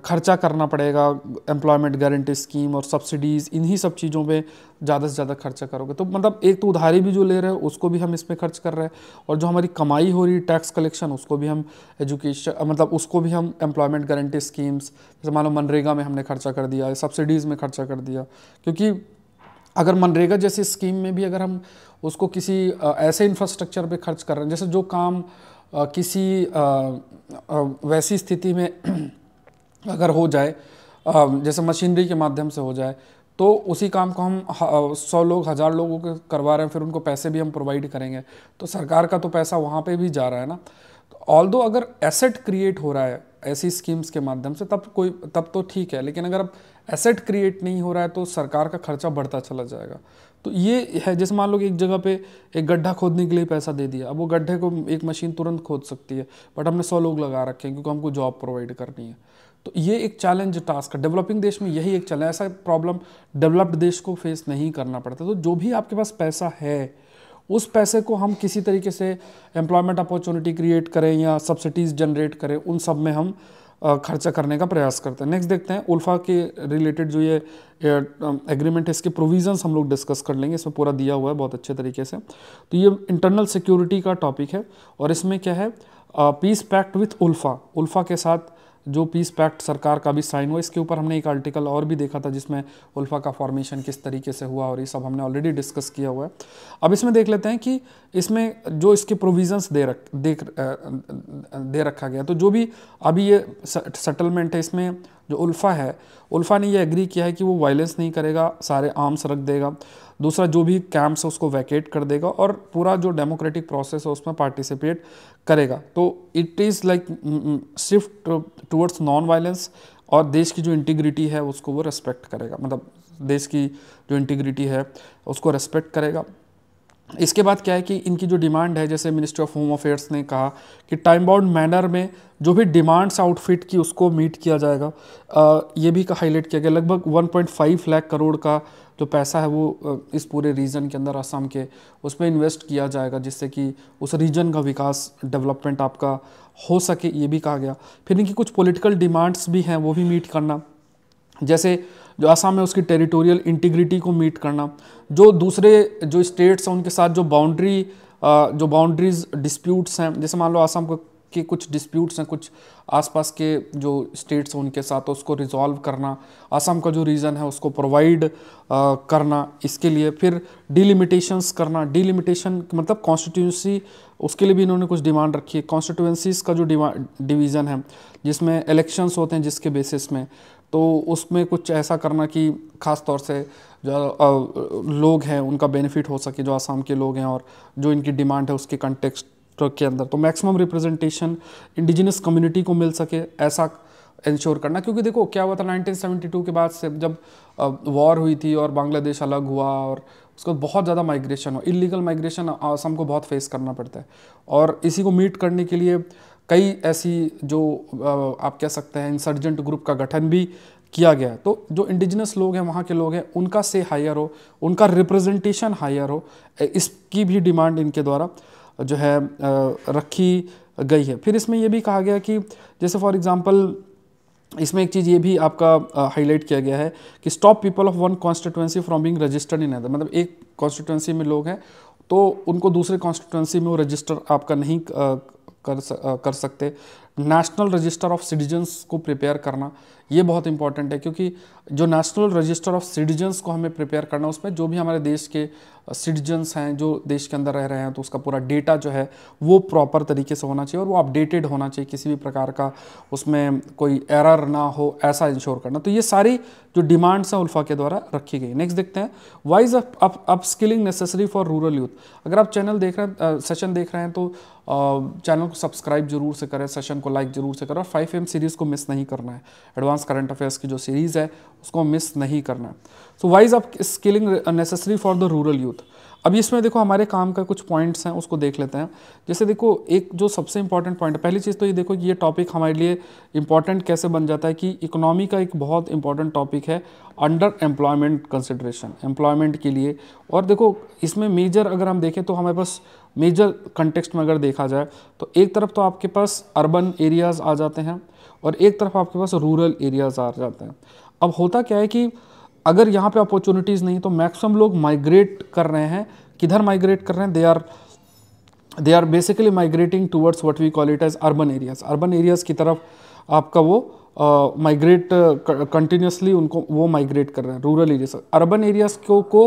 खर्चा करना पड़ेगा एम्प्लॉयमेंट गारंटी स्कीम और सब्सिडीज़ इन्हीं सब चीज़ों पे ज़्यादा से ज़्यादा खर्चा करोगे तो मतलब एक तो उधारी भी जो ले रहे हो उसको भी हम इसमें खर्च कर रहे हैं और जो हमारी कमाई हो रही है टैक्स कलेक्शन उसको भी हम एजुकेशन मतलब उसको भी हम एम्प्लॉयमेंट गारंटी स्कीम्स जैसे मान लो मनरेगा में हमने खर्चा कर दिया सब्सिडीज़ में खर्चा कर दिया क्योंकि अगर मनरेगा जैसी स्कीम में भी अगर हम उसको किसी ऐसे इंफ्रास्ट्रक्चर पर खर्च कर रहे हैं जैसे जो काम किसी वैसी स्थिति में अगर हो जाए जैसे मशीनरी के माध्यम से हो जाए तो उसी काम को हम सौ लोग हज़ार लोगों के करवा रहे हैं फिर उनको पैसे भी हम प्रोवाइड करेंगे तो सरकार का तो पैसा वहाँ पे भी जा रहा है ना ऑल दो तो अगर एसेट क्रिएट हो रहा है ऐसी स्कीम्स के माध्यम से तब कोई तब तो ठीक है लेकिन अगर अब एसेट क्रिएट नहीं हो रहा है तो सरकार का खर्चा बढ़ता चला जाएगा तो ये है जैसे मान लो कि एक जगह पे एक गड्ढा खोदने के लिए पैसा दे दिया अब वो गड्ढे को एक मशीन तुरंत खोद सकती है बट हमने सौ लोग लगा रखे हैं क्योंकि हमको जॉब प्रोवाइड करनी है तो ये एक चैलेंज टास्क है डेवलपिंग देश में यही एक चैलेंज ऐसा प्रॉब्लम डेवलप्ड देश को फेस नहीं करना पड़ता तो जो भी आपके पास पैसा है उस पैसे को हम किसी तरीके से एम्प्लॉयमेंट अपॉर्चुनिटी क्रिएट करें या सब्सिडीज़ जनरेट करें उन सब में हम खर्चा करने का प्रयास करते हैं नेक्स्ट देखते हैं उल्फा के रिलेटेड जो ये एग्रीमेंट है इसके प्रोविजंस हम लोग डिस्कस कर लेंगे इसमें पूरा दिया हुआ है बहुत अच्छे तरीके से तो ये इंटरनल सिक्योरिटी का टॉपिक है और इसमें क्या है peace pact with ULFA ULFA के साथ जो पीस पैक्ट सरकार का भी साइन हुआ इसके ऊपर हमने एक आर्टिकल और भी देखा था जिसमें उल्फा का फॉर्मेशन किस तरीके से हुआ और ये सब हमने ऑलरेडी डिस्कस किया हुआ है अब इसमें देख लेते हैं कि इसमें जो इसके प्रोविजंस दे रख देख दे रखा गया तो जो भी अभी ये सेटलमेंट है इसमें जो उल्फा है उल्फा ने ये एग्री किया है कि वो वायलेंस नहीं करेगा सारे आर्म्स रख देगा दूसरा जो भी कैंप्स है उसको वैकेट कर देगा और पूरा जो डेमोक्रेटिक प्रोसेस है उसमें पार्टिसिपेट करेगा तो it is like shift towards non violence और देश की जो इंटीग्रिटी है उसको वो रेस्पेक्ट करेगा मतलब देश की जो इंटीग्रिटी है उसको रेस्पेक्ट करेगा इसके बाद क्या है कि इनकी जो डिमांड है जैसे मिनिस्ट्री ऑफ होम अफेयर्स ने कहा कि टाइम बाउंड मैनर में जो भी डिमांड्स आउटफिट की उसको मीट किया जाएगा आ, ये भी हाईलाइट किया गया लगभग 1.5 लाख करोड़ का जो पैसा है वो इस पूरे रीजन के अंदर असम के उसमें इन्वेस्ट किया जाएगा जिससे कि उस रीजन का विकास डेवलपमेंट आपका हो सके ये भी कहा गया फिर इनकी कुछ पोलिटिकल डिमांड्स भी हैं वो भी मीट करना जैसे जो आसाम है उसकी टेरिटोरियल इंटीग्रिटी को मीट करना जो दूसरे जो स्टेट्स हैं उनके साथ जो बाउंड्री जो बाउंड्रीज डिस्प्यूट्स हैं जैसे मान लो आसाम के कुछ डिस्प्यूट्स हैं कुछ आसपास के जो स्टेट्स हैं उनके साथ उसको रिजॉल्व करना आसाम का जो रीजन है उसको प्रोवाइड करना इसके लिए फिर डिलिमिटेशंस करना डिलिमिटेशन मतलब कॉन्स्टिट्यूंसी उसके लिए भी इन्होंने कुछ डिमांड रखी है कॉन्स्टिट्यूंसीज़ का जो डिवीज़न है जिसमें इलेक्शंस होते हैं जिसके बेसिस में तो उसमें कुछ ऐसा करना कि ख़ास तौर से जो लोग हैं उनका बेनिफिट हो सके जो आसाम के लोग हैं और जो इनकी डिमांड है उसके कंटेक्सट के अंदर तो मैक्सिमम रिप्रेजेंटेशन इंडिजिनस कम्युनिटी को मिल सके ऐसा इंश्योर करना क्योंकि देखो क्या हुआ था 1972 के बाद से जब वॉर हुई थी और बांग्लादेश अलग हुआ और उसका बहुत ज़्यादा माइग्रेशन हो इलीगल माइग्रेशन आसाम को बहुत फेस करना पड़ता है और इसी को मीट करने के लिए कई ऐसी जो आप कह सकते हैं इंसर्जेंट ग्रुप का गठन भी किया गया तो जो इंडिजिनस लोग हैं वहाँ के लोग हैं उनका से हायर हो उनका रिप्रेजेंटेशन हायर हो इसकी भी डिमांड इनके द्वारा जो है रखी गई है फिर इसमें यह भी कहा गया कि जैसे फॉर एग्ज़ाम्पल इसमें एक चीज़ ये भी आपका हाईलाइट किया गया है कि stop people of one constituency from being registered in other मतलब एक कॉन्स्टिट्यूएंसी में लोग हैं तो उनको दूसरे कॉन्स्टिट्यूएंसी में वो रजिस्टर आपका नहीं कर कर सकते नेशनल रजिस्टर ऑफ सिटीजन्स को प्रिपेयर करना ये बहुत इंपॉर्टेंट है क्योंकि जो नेशनल रजिस्टर ऑफ सिटीजन्स को हमें प्रिपेयर करना है उसमें जो भी हमारे देश के सिटीजन्स हैं जो देश के अंदर रह रहे हैं तो उसका पूरा डेटा जो है वो प्रॉपर तरीके से होना चाहिए और वो अपडेटेड होना चाहिए किसी भी प्रकार का उसमें कोई एरर ना हो ऐसा इंश्योर करना तो ये सारी जो डिमांड्स हैं उल्फा के द्वारा रखी गई नेक्स्ट देखते हैं wise up upskilling necessary for rural youth अगर आप चैनल देख रहे हैं सेशन देख रहे हैं तो चैनल को सब्सक्राइब जरूर से करें सेशन को लाइक जरूर से करें और फाइव एम सीरीज़ को मिस नहीं करना है एडवांस एडवांस करंट अफेयर्स की जो सीरीज़ है उसको मिस नहीं करना so wise upskilling necessary for the rural youth अभी इसमें देखो हमारे काम का कुछ पॉइंट्स हैं उसको देख लेते हैं जैसे देखो एक जो सबसे इंपॉर्टेंट पॉइंट है पहली चीज़ तो ये देखो कि ये टॉपिक हमारे लिए इंपॉर्टेंट कैसे बन जाता है कि इकोनॉमी का एक बहुत इंपॉर्टेंट टॉपिक है अंडर एम्प्लॉयमेंट कंसिड्रेशन एम्प्लॉयमेंट के लिए और देखो इसमें मेजर अगर हम देखें तो हमारे पास मेजर कंटेक्सट में अगर देखा जाए तो एक तरफ तो आपके पास अर्बन एरियाज़ आ जाते हैं और एक तरफ आपके पास रूरल एरियाज़ आ जाते हैं अब होता क्या है कि अगर यहाँ पे अपॉर्चुनिटीज़ नहीं तो मैक्सिमम लोग माइग्रेट कर रहे हैं किधर माइग्रेट कर रहे हैं they are they are basically migrating towards what we call it as urban areas urban areas की तरफ आपका वो माइग्रेट कंटिन्यूसली उनको वो माइग्रेट कर रहे हैं रूरल एरियाज अर्बन एरियाज को को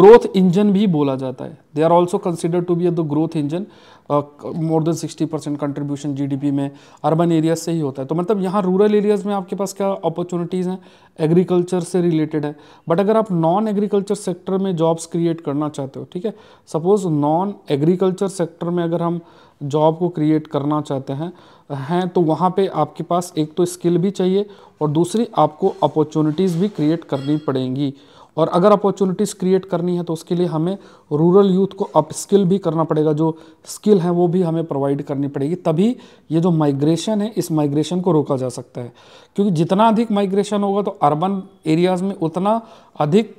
ग्रोथ इंजन भी बोला जाता है they are also consider to be the growth engine more than sixty percent contribution GDP में अर्बन एरियाज से ही होता है तो मतलब यहाँ रूरल एरियाज़ में आपके पास क्या अपॉर्चुनिटीज़ हैं एग्रीकल्चर से रिलेटेड है बट अगर आप नॉन एग्रीकल्चर सेक्टर में जॉब्स क्रिएट करना चाहते हो ठीक है सपोज़ नॉन एग्रीकल्चर सेक्टर में अगर हम जॉब को क्रिएट करना चाहते हैं हैं तो वहाँ पे आपके पास एक तो स्किल भी चाहिए और दूसरी आपको अपॉर्चुनिटीज़ भी क्रिएट करनी पड़ेंगी और अगर अपॉर्चुनिटीज़ क्रिएट करनी है तो उसके लिए हमें रूरल यूथ को अपस्किल भी करना पड़ेगा जो स्किल है वो भी हमें प्रोवाइड करनी पड़ेगी तभी ये जो माइग्रेशन है इस माइग्रेशन को रोका जा सकता है क्योंकि जितना अधिक माइग्रेशन होगा तो अर्बन एरियाज़ में उतना अधिक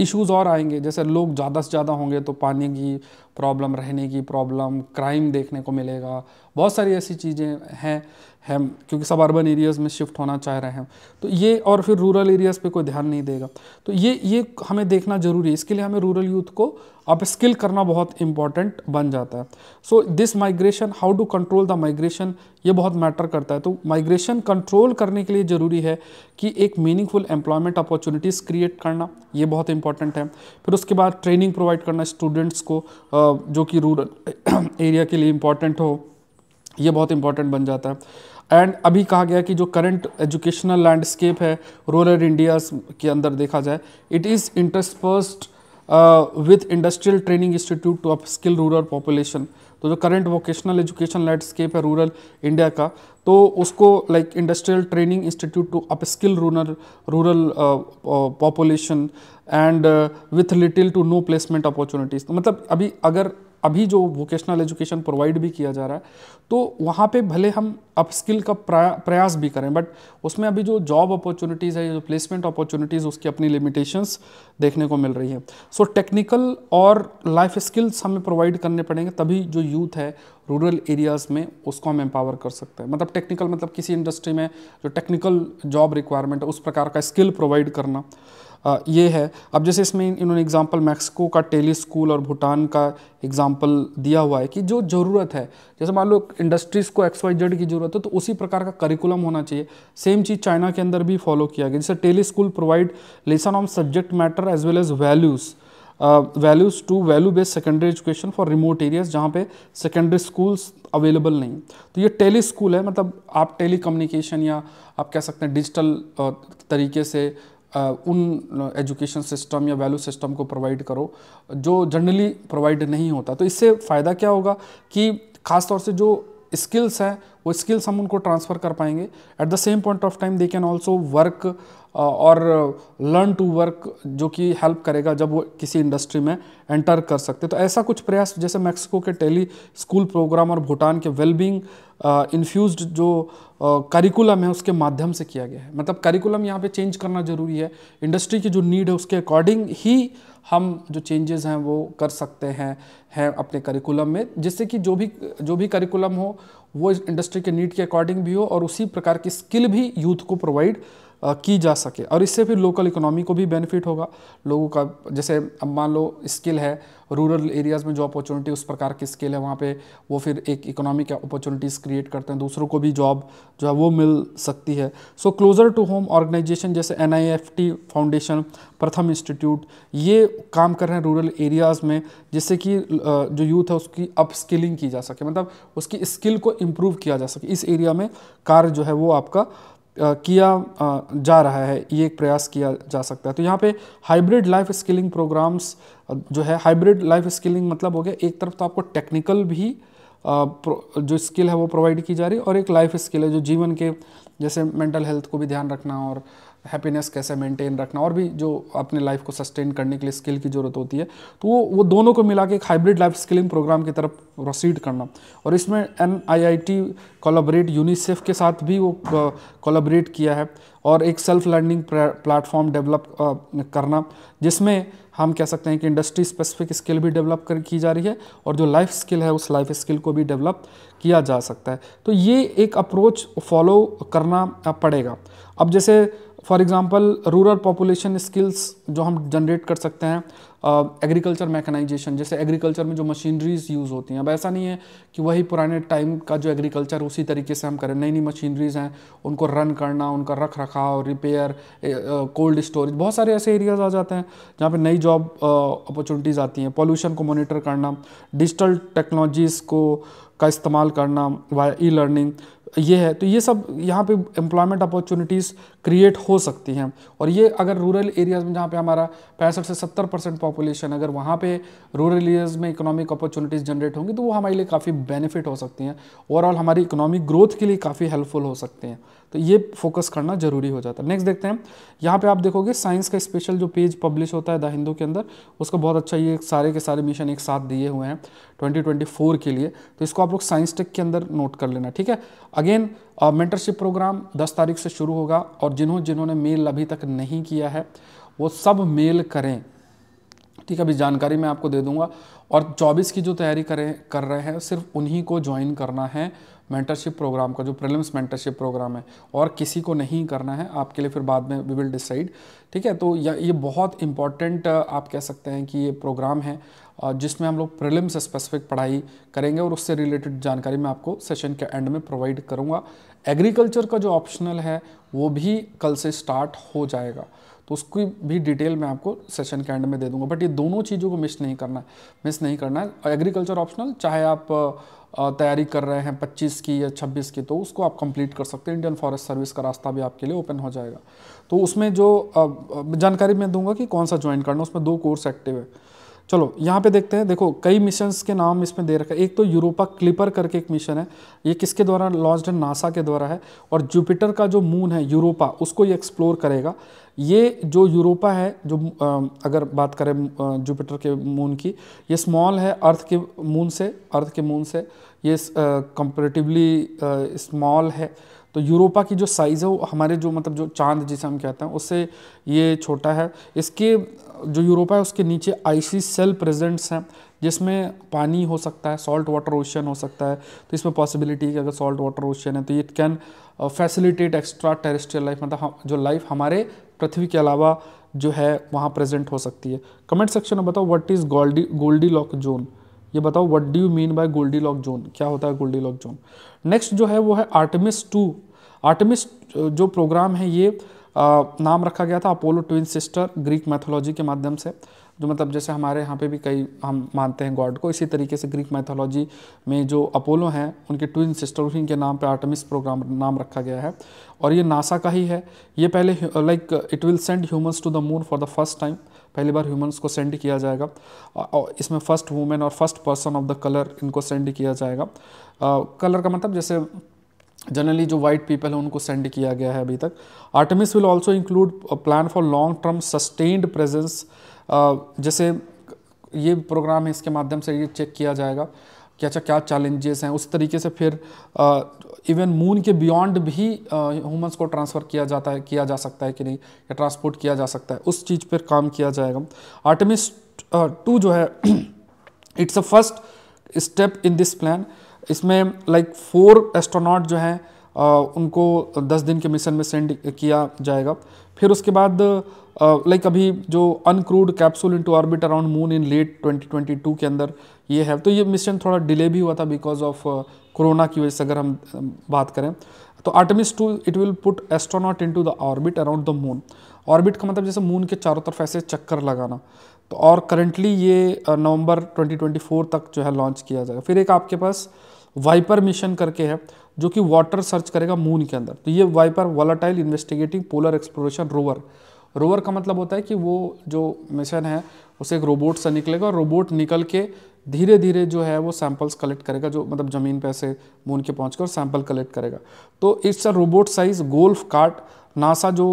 इश्यूज और आएंगे जैसे लोग ज़्यादा से ज़्यादा होंगे तो पानी की प्रॉब्लम रहने की प्रॉब्लम क्राइम देखने को मिलेगा बहुत सारी ऐसी चीज़ें हैं हैं क्योंकि सब अर्बन एरियाज़ में शिफ्ट होना चाह रहे हैं तो ये और फिर रूरल एरियाज़ पे कोई ध्यान नहीं देगा तो ये ये हमें देखना ज़रूरी है इसके लिए हमें रूरल यूथ को अप स्किल करना बहुत इंपॉर्टेंट बन जाता है so this migration how to control the migration ये बहुत मैटर करता है तो माइग्रेशन कंट्रोल करने के लिए ज़रूरी है कि एक मीनिंगफुल एम्प्लॉयमेंट अपॉर्चुनिटीज़ क्रिएट करना ये बहुत इंपॉर्टेंट है फिर उसके बाद ट्रेनिंग प्रोवाइड करना स्टूडेंट्स को जो कि रूरल एरिया के लिए इम्पॉर्टेंट हो ये बहुत इंपॉर्टेंट बन जाता है एंड अभी कहा गया कि जो करंट एजुकेशनल लैंडस्केप है रूरल इंडिया के अंदर देखा जाए it is interspersed with industrial training institute to skill rural population तो जो करंट वोकेशनल एजुकेशन लैंडस्केप है रूरल इंडिया का तो उसको like industrial training institute to upskill rural rural population and with little to no placement opportunities तो मतलब अभी अगर अभी जो वोकेशनल एजुकेशन प्रोवाइड भी किया जा रहा है तो वहाँ पे भले हम अपस्किल का प्रयास भी करें बट उसमें अभी जो जॉब अपॉर्चुनिटीज़ है जो प्लेसमेंट अपॉर्चुनिटीज़ उसकी अपनी लिमिटेशंस देखने को मिल रही है सो टेक्निकल और लाइफ स्किल्स हमें प्रोवाइड करने पड़ेंगे तभी जो यूथ है रूरल एरियाज़ में उसको हम एम्पावर कर सकते हैं मतलब टेक्निकल मतलब किसी इंडस्ट्री में जो टेक्निकल जॉब रिक्वायरमेंट है उस प्रकार का स्किल प्रोवाइड करना ये है अब जैसे इसमें इन्होंने एग्जांपल मैक्सिको का टेली स्कूल और भूटान का एग्जांपल दिया हुआ है कि जो ज़रूरत है जैसे मान लो इंडस्ट्रीज़ को एक्स वाई जेड की ज़रूरत है तो उसी प्रकार का करिकुलम होना चाहिए सेम चीज़ चाइना के अंदर भी फॉलो किया गया जैसे tele school provide lesson on subject matter as well as values values to value based secondary education for remote areas जहाँ पे सेकेंडरी स्कूल्स अवेलेबल नहीं तो ये टेली स्कूल है मतलब आप टेली कम्युनिकेशन या आप कह सकते हैं डिजिटल तरीके से उन एजुकेशन सिस्टम या वैल्यू सिस्टम को प्रोवाइड करो जो जनरली प्रोवाइड नहीं होता तो इससे फ़ायदा क्या होगा कि खासतौर से जो स्किल्स हैं वो स्किल्स हम उनको ट्रांसफ़र कर पाएंगे at the same point of time they can also work और लर्न टू वर्क जो कि हेल्प करेगा जब वो किसी इंडस्ट्री में एंटर कर सकते तो ऐसा कुछ प्रयास जैसे मैक्सिको के टेली स्कूल प्रोग्राम और भूटान के वेलबींग इन्फ्यूज जो करिकुलम है उसके माध्यम से किया गया है मतलब करिकुलम यहाँ पे चेंज करना ज़रूरी है इंडस्ट्री की जो नीड है उसके अकॉर्डिंग ही हम जो चेंजेस हैं वो कर सकते हैं हैं अपने करिकुलम में जिससे कि जो भी जो भी करिकुलम हो वो इंडस्ट्री के नीड के अकॉर्डिंग भी हो और उसी प्रकार की स्किल भी यूथ को प्रोवाइड की जा सके और इससे फिर लोकल इकोनॉमी को भी बेनिफिट होगा लोगों का जैसे अब मान लो स्किल है रूरल एरियाज़ में जॉब अपॉर्चुनिटी उस प्रकार की स्किल है वहाँ पे वो फिर एक इकोनॉमी का अपॉर्चुनिटीज़ क्रिएट करते हैं दूसरों को भी जॉब जो है वो मिल सकती है so closer to home organisation जैसे एन फाउंडेशन प्रथम इंस्टीट्यूट ये काम कर रहे हैं रूरल एरियाज़ में जिससे कि जो यूथ है उसकी अपस्किलिंग की जा सके मतलब उसकी स्किल को इम्प्रूव किया जा सके इस एरिया में कार्य जो है वो आपका किया जा रहा है ये एक प्रयास किया जा सकता है तो यहाँ पे हाइब्रिड लाइफ स्किलिंग प्रोग्राम्स जो है हाइब्रिड लाइफ स्किलिंग मतलब हो गया एक तरफ तो आपको टेक्निकल भी जो स्किल है वो प्रोवाइड की जा रही है और एक लाइफ स्किल है जो जीवन के जैसे मेंटल हेल्थ को भी ध्यान रखना और हैप्पीनेस कैसे मेंटेन रखना और भी जो अपने लाइफ को सस्टेन करने के लिए स्किल की ज़रूरत होती है तो वो वो दोनों को मिला के एक हाइब्रिड लाइफ स्किलिंग प्रोग्राम की तरफ प्रोसीड करना और इसमें N I I T collaborate UNICEF के साथ भी वो कोलाबरेट किया है और एक सेल्फ लर्निंग प्लेटफॉर्म डेवलप करना जिसमें हम कह सकते हैं कि इंडस्ट्री स्पेसिफिक स्किल भी डेवलप कर की जा रही है और जो लाइफ स्किल है उस लाइफ स्किल को भी डेवलप किया जा सकता है तो ये एक अप्रोच फॉलो करना पड़ेगा अब जैसे for example rural population skills जो हम जनरेट कर सकते हैं एग्रीकल्चर मैकेनाइजेशन जैसे एग्रीकल्चर में जो मशीनरीज यूज़ होती हैं अब ऐसा नहीं है कि वही पुराने टाइम का जो एग्रीकल्चर उसी तरीके से हम करें नई नई मशीनरीज हैं उनको रन करना उनका रख रखाव रिपेयर कोल्ड स्टोरेज बहुत सारे ऐसे एरियाज़ आ जाते हैं जहाँ पर नई जॉब अपॉर्चुनिटीज़ आती हैं पॉल्यूशन को मोनिटर करना डिजिटल टेक्नोलॉजीज़ को का इस्तेमाल करना वाई ई लर्निंग ये है तो ये सब यहाँ पे एम्प्लॉयमेंट अपॉर्चुनिटीज़ क्रिएट हो सकती हैं और ये अगर रूरल एरियाज़ में जहाँ पे हमारा पैंसठ से सत्तर परसेंट पॉपुलेशन अगर वहाँ पे रूरल एरियाज़ में इकोनॉमिक अपॉर्चुनिटीज़ जनरेट होंगी तो वो हमारे लिए काफ़ी बेनिफिट हो सकती हैं ओवरऑल हमारी इकोनॉमिक ग्रोथ के लिए काफ़ी हेल्पफुल हो सकते हैं तो ये फोकस करना जरूरी हो जाता है नेक्स्ट देखते हैं यहाँ पे आप देखोगे साइंस का स्पेशल जो पेज पब्लिश होता है द हिंदू के अंदर उसका बहुत अच्छा ये सारे के सारे मिशन एक साथ दिए हुए हैं 2024 के लिए तो इसको आप लोग साइंस टेक के अंदर नोट कर लेना ठीक है अगेन मेंटरशिप प्रोग्राम दस तारीख से शुरू होगा और जिन्हों जिन्होंने मेल अभी तक नहीं किया है वो सब मेल करें ठीक है अभी जानकारी मैं आपको दे दूंगा और 24 की जो तैयारी करें कर रहे हैं सिर्फ उन्हीं को ज्वाइन करना है मेंटरशिप प्रोग्राम का जो प्रिलिम्स मेंटरशिप प्रोग्राम है और किसी को नहीं करना है आपके लिए फिर बाद में वी विल डिसाइड ठीक है तो ये बहुत इंपॉर्टेंट आप कह सकते हैं कि ये प्रोग्राम है जिसमें हम लोग प्रिलिम्स स्पेसिफिक पढ़ाई करेंगे और उससे रिलेटेड जानकारी मैं आपको सेशन के एंड में प्रोवाइड करूँगा एग्रीकल्चर का जो ऑप्शनल है वो भी कल से स्टार्ट हो जाएगा तो उसकी भी डिटेल मैं आपको सेशन के एंड में दे दूंगा बट ये दोनों चीज़ों को मिस नहीं करना है मिस नहीं करना है एग्रीकल्चर ऑप्शनल चाहे आप तैयारी कर रहे हैं 25 की या 26 की तो उसको आप कंप्लीट कर सकते हैं इंडियन फॉरेस्ट सर्विस का रास्ता भी आपके लिए ओपन हो जाएगा तो उसमें जो जानकारी मैं दूंगा कि कौन सा ज्वाइन करना उसमें दो कोर्स एक्टिव है चलो यहाँ पे देखते हैं देखो कई मिशन के नाम इसमें दे रखा है एक तो यूरोपा क्लिपर करके एक मिशन है ये किसके द्वारा लॉन्च है नासा के द्वारा है और जुपिटर का जो मून है यूरोपा उसको ये एक्सप्लोर करेगा ये जो यूरोपा है जो अगर बात करें जुपिटर के मून की ये स्मॉल है अर्थ के मून से अर्थ के मून से ये कंपेरेटिवली स्मॉल है तो यूरोपा की जो साइज़ है वो हमारे जो मतलब जो चांद जिसे हम कहते हैं उससे ये छोटा है इसके जो यूरोपा है उसके नीचे आइसी सेल प्रेजेंट्स हैं जिसमें पानी हो सकता है सॉल्ट वाटर ओशन हो सकता है तो इसमें पॉसिबिलिटी है कि अगर सॉल्ट वाटर ओशन है तो it can facilitate extraterrestrial life मतलब जो लाइफ हमारे पृथ्वी के अलावा जो है वहाँ प्रेजेंट हो सकती है कमेंट सेक्शन में बताओ what is goldi Goldilocks zone ये बताओ what do you mean by Goldilocks zone क्या होता है गोल्डी लॉक जोन नेक्स्ट जो है वो है आर्टमिस टू आर्टमिस जो प्रोग्राम है ये नाम रखा गया था Apollo twin sister Greek mythology के माध्यम से जो मतलब जैसे हमारे यहाँ पे भी कई हम मानते हैं गॉड को इसी तरीके से ग्रीक मैथोलॉजी में जो अपोलो हैं उनके ट्विन सिस्टर उन्हीं के नाम पे आर्टमिस प्रोग्राम नाम रखा गया है और ये नासा का ही है ये पहले like it will send humans to the moon for the first time पहली बार ह्यूमंस को सेंड किया जाएगा और इसमें फ़र्स्ट वूमेन और first person of the colour इनको सेंड किया जाएगा कलर का मतलब जैसे जनरली जो वाइट पीपल हैं उनको सेंड किया गया है अभी तक Artemis will also include plan for long term sustained presence जैसे ये प्रोग्राम है इसके माध्यम से ये चेक किया जाएगा कि अच्छा क्या चैलेंजेस हैं उस तरीके से फिर इवन मून के बियॉन्ड भी ह्यूमंस को ट्रांसफ़र किया जाता है किया जा सकता है कि नहीं या ट्रांसपोर्ट किया जा सकता है उस चीज़ पर काम किया जाएगा आर्टमिस टू जो है it's a first step in this plan इसमें लाइक फोर एस्ट्रोनॉट जो हैं उनको दस दिन के मिशन में सेंड किया जाएगा फिर उसके बाद लाइक अभी जो uncrewed capsule into orbit around moon in late 2022 के अंदर ये है तो ये मिशन थोड़ा डिले भी हुआ था बिकॉज ऑफ कोरोना की वजह से अगर हम बात करें तो Artemis two it will put astronaut into the orbit around the moon orbit का मतलब जैसे मून के चारों तरफ ऐसे चक्कर लगाना तो और करंटली ये नवंबर 2024 तक जो है लॉन्च किया जाएगा फिर एक आपके पास वाइपर मिशन करके है जो कि वाटर सर्च करेगा मून के अंदर तो ये VIPER volatile investigating polar exploration rover rover का मतलब होता है कि वो जो मिशन है उसे एक रोबोट से निकलेगा और रोबोट निकल के धीरे धीरे जो है वो सैंपल्स कलेक्ट करेगा जो मतलब ज़मीन पे ऐसे मून के पहुँच और सैंपल कलेक्ट करेगा तो it's a robot size golf cart NASA जो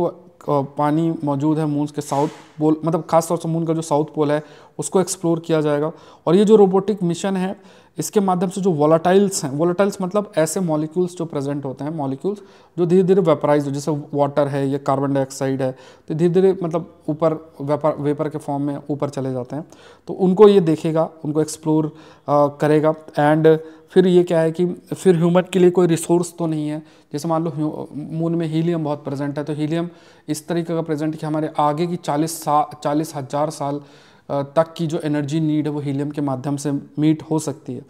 पानी मौजूद है मून के साउथ पोल मतलब खासतौर से मून का जो साउथ पोल है उसको एक्सप्लोर किया जाएगा और ये जो रोबोटिक मिशन है इसके माध्यम से जो वॉलाटाइल्स हैं वॉलाटाइल्स मतलब ऐसे मॉलिक्यूल्स जो प्रेजेंट होते हैं मॉलिक्यूल्स जो धीरे धीरे वेपराइज हो जैसे वाटर है या कार्बन डाइऑक्साइड है तो धीरे धीरे मतलब ऊपर वेपर वेपर के फॉर्म में ऊपर चले जाते हैं तो उनको ये देखेगा उनको एक्सप्लोर करेगा एंड फिर ये क्या है कि फिर ह्यूमन के लिए कोई रिसोर्स तो नहीं है जैसे मान लो मून में हीलियम बहुत प्रेजेंट है तो हीलियम इस तरीके का प्रेजेंट कि हमारे आगे की चालीस सा चालीस हज़ार साल तक की जो एनर्जी नीड है वो हीलियम के माध्यम से मीट हो सकती है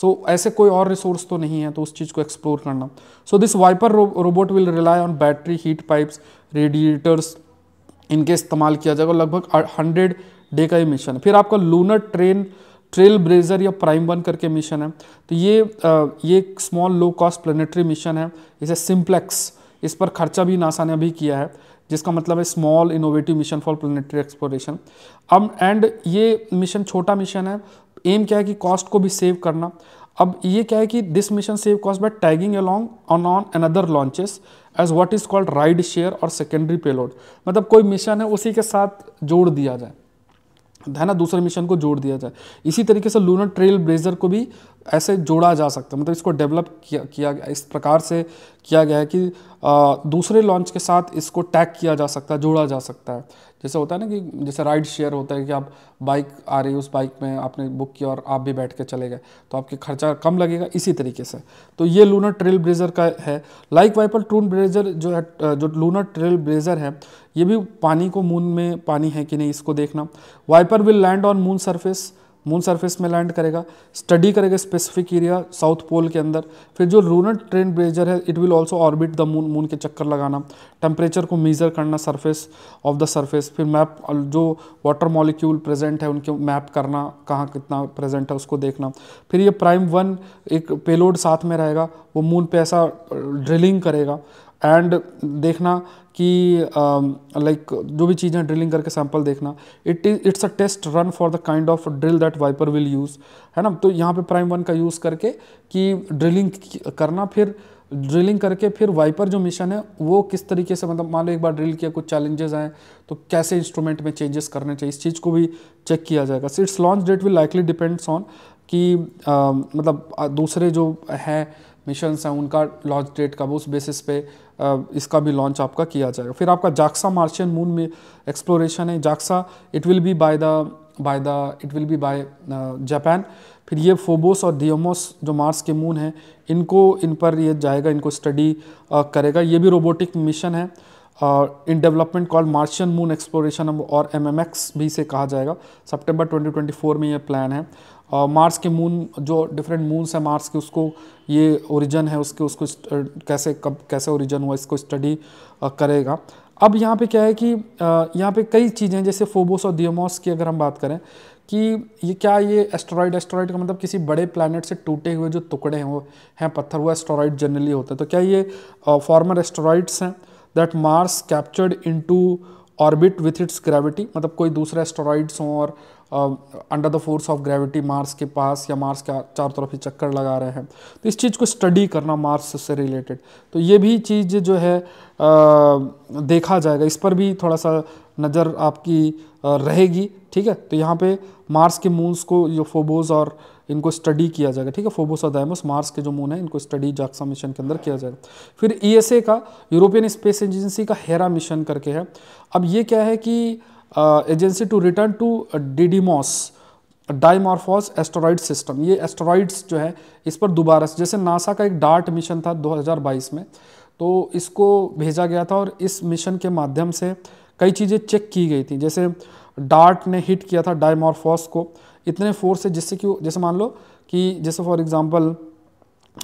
सो so, ऐसे कोई और रिसोर्स तो नहीं है तो उस चीज़ को एक्सप्लोर करना so this VIPER robot will rely on battery heat pipes radiators इनके इस्तेमाल किया जाएगा लगभग हंड्रेड डे का ही मिशन है फिर आपका लूनर ट्रेन ट्रेल ब्रेजर या प्राइम वन करके मिशन है तो ये आ, ये एक small low cost planetary mission है इसे सिम्प्लेक्स इस पर खर्चा भी नासा ने अभी किया है जिसका मतलब है small innovative mission for planetary exploration अब एंड ये मिशन छोटा मिशन है एम क्या है कि कॉस्ट को भी सेव करना अब ये क्या है कि this mission save cost by tagging along on on another launches as what is called ride share और सेकेंडरी पेलोड मतलब कोई मिशन है उसी के साथ जोड़ दिया जाए है ना दूसरे मिशन को जोड़ दिया जाए इसी तरीके से लूनर ट्रेल ब्लेजर को भी ऐसे जोड़ा जा सकता है मतलब इसको डेवलप किया किया गया इस प्रकार से किया गया है कि आ, दूसरे लॉन्च के साथ इसको टैग किया जा सकता है जोड़ा जा सकता है जैसे होता है ना कि जैसे राइड शेयर होता है कि आप बाइक आ रही है उस बाइक में आपने बुक किया और आप भी बैठ के चले गए तो आपके खर्चा कम लगेगा इसी तरीके से तो ये लूनर ट्रेल ब्रेजर का है लाइक वाइपर ट्रून ब्रेजर जो है जो लूनर ट्रेल ब्रेजर है ये भी पानी को मून में पानी है कि नहीं इसको देखना VIPER will land on moon surface moon surface में लैंड करेगा स्टडी करेगा स्पेसिफिक एरिया साउथ पोल के अंदर फिर जो लूनर ट्रेन ब्रेजर है it will also orbit the moon moon के चक्कर लगाना टेम्परेचर को मेज़र करना सरफेस ऑफ द सरफेस फिर मैप जो वाटर मॉलिक्यूल प्रेजेंट है उनके मैप करना कहाँ कितना प्रेजेंट है उसको देखना फिर ये प्राइम वन एक पेलोड साथ में रहेगा वो मून पे ऐसा ड्रिलिंग uh, करेगा एंड देखना कि लाइक um, uh, like, जो भी चीज़ें ड्रिलिंग करके सैंपल देखना it is it's a test run for the kind of drill that VIPER will use है ना तो यहाँ पे प्राइम वन का यूज़ करके कि ड्रिलिंग करना फिर ड्रिलिंग करके फिर वाइपर जो मिशन है वो किस तरीके से मतलब मान लो एक बार ड्रिल किया कुछ चैलेंजेस आए तो कैसे इंस्ट्रूमेंट में चेंजेस करने चाहिए इस चीज़ को भी चेक किया जाएगा it's launch date will likely depends on कि uh, मतलब दूसरे जो हैं मिशन हैं उनका लॉन्च डेट कब उस बेसिस पे इसका भी लॉन्च आपका किया जाएगा फिर आपका जाक्सा मार्शियन मून में एक्सप्लोरेशन है JAXA it will be by the by the it will be by Japan फिर ये फोबोस और दियोमोस जो मार्स के मून हैं इनको इन पर ये जाएगा इनको स्टडी करेगा ये भी रोबोटिक मिशन है in development call Martian moon exploration और एम भी इसे कहा जाएगा सितंबर 2024 में ये प्लान है मार्स के मून जो डिफरेंट मून्स हैं मार्स के उसको ये ओरिजन है उसके उसको कैसे कब कैसे ओरिजन हुआ इसको स्टडी करेगा अब यहाँ पे क्या है कि यहाँ पे कई चीज़ें जैसे फोबोस और दियोमोस की अगर हम बात करें कि ये क्या ये एस्ट्रॉयड एस्ट्रॉयड का मतलब किसी बड़े प्लानट से टूटे हुए जो टुकड़े हैं वो हैं पत्थर वो एस्ट्रॉयड जनरली होते हैं तो क्या ये फॉर्मर एस्ट्रॉयड्स हैं that Mars captured to orbit with its gravity मतलब कोई दूसरा एस्टोरॉइड्स हों और under the force of gravity Mars के पास या मार्स के चारों तरफ ही चक्कर लगा रहे हैं तो इस चीज़ को स्टडी करना मार्स से रिलेटेड तो ये भी चीज़ जो है आ, देखा जाएगा इस पर भी थोड़ा सा नज़र आपकी रहेगी ठीक है तो यहाँ पे मार्स के मूव्स को फोबोज और इनको स्टडी किया जाएगा ठीक है फोबोस और डायमोस मार्स के जो मून है इनको स्टडी जाक्सा मिशन के अंदर किया जाएगा फिर ई e का यूरोपियन स्पेस एजेंसी का हेरा मिशन करके है अब ये क्या है कि agency to return to Didymos Dimorphos asteroid system ये एस्टोराइड्स जो है इस पर दोबारा से जैसे नासा का एक डार्ट मिशन था 2022 में तो इसको भेजा गया था और इस मिशन के माध्यम से कई चीज़ें चेक की गई थी जैसे डार्ट ने हिट किया था डाइमॉर्फॉस को इतने फोर्स है जिससे कि जैसे मान लो कि जैसे फॉर एग्ज़ाम्पल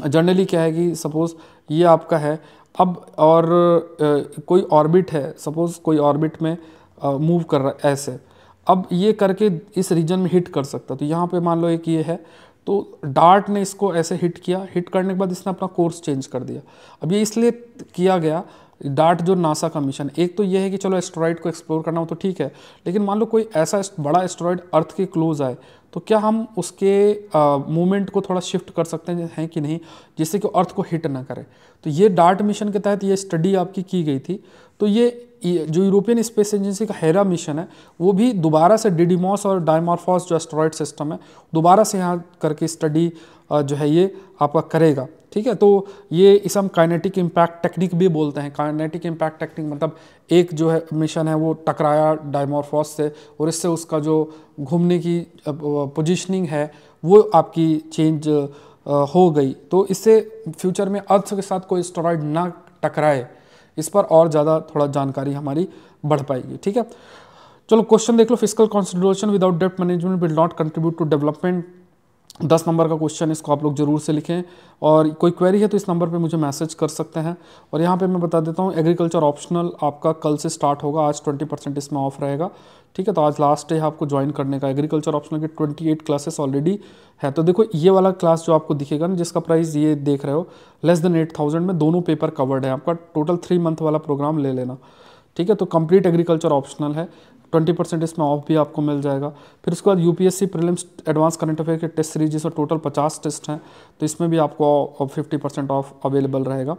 जनरली क्या है कि सपोज़ ये आपका है अब और आ, कोई ऑर्बिट है सपोज़ कोई ऑर्बिट में मूव कर रहा है ऐसे अब ये करके इस रीजन में हिट कर सकता तो यहाँ पे मान लो एक ये है तो डार्ट ने इसको ऐसे हिट किया हिट करने के बाद इसने अपना कोर्स चेंज कर दिया अब ये इसलिए किया गया डार्ट जो नासा का मिशन एक तो ये है कि चलो एस्ट्रॉयड को एक्सप्लोर करना हो तो ठीक है लेकिन मान लो कोई ऐसा बड़ा एस्ट्रॉयड अर्थ के क्लोज आए तो क्या हम उसके मूवमेंट को थोड़ा शिफ्ट कर सकते हैं कि नहीं जिससे कि अर्थ को हिट ना करे तो ये डार्ट मिशन के तहत ये स्टडी आपकी की गई थी तो ये जो यूरोपियन स्पेस एजेंसी का हेरा मिशन है वो भी दोबारा से डिडीमॉस और डायमॉर्फॉस जो एस्ट्रॉयड सिस्टम है दोबारा से यहाँ करके स्टडी जो है ये आपका करेगा ठीक है तो ये इस हम काइनेटिक इम्पैक्ट टेक्निक भी बोलते हैं काइनेटिक इम्पैक्ट टेक्निक मतलब एक जो है मिशन है वो टकराया डायमोरफॉस से और इससे उसका जो घूमने की पोजिशनिंग है वो आपकी चेंज हो गई तो इससे फ्यूचर में अर्थ के साथ कोई स्टोराइड ना टकराए इस पर और ज़्यादा थोड़ा जानकारी हमारी बढ़ पाएगी ठीक है चलो क्वेश्चन देख लो फिजिकल कॉन्सिडरेशन विदाउट डेप्ट management will not contribute to development दस नंबर का क्वेश्चन इसको आप लोग जरूर से लिखें और कोई क्वेरी है तो इस नंबर पे मुझे मैसेज कर सकते हैं और यहाँ पे मैं बता देता हूँ एग्रीकल्चर ऑप्शनल आपका कल से स्टार्ट होगा आज ट्वेंटी परसेंट इसमें ऑफ रहेगा ठीक है तो आज लास्ट डे है आपको ज्वाइन करने का एग्रीकल्चर ऑप्शनल के एट क्लासेस ऑलरेडी है तो देखो ये वाला क्लास जो आपको दिखेगा ना जिसका प्राइस ये देख रहे हो लेस देन एट थाउजेंड में दोनों पेपर कवर्ड है आपका टोटल थ्री मंथ वाला प्रोग्राम ले लेना ठीक है तो कंप्लीट एग्रीकल्चर ऑप्शनल है ट्वेंटी परसेंट इसमें ऑफ भी आपको मिल जाएगा फिर उसके बाद U P S C prelims advance current affair के टेस्ट सीरीज जिसमें टोटल पचास टेस्ट हैं तो इसमें भी आपको फिफ्टी परसेंट ऑफ अवेलेबल रहेगा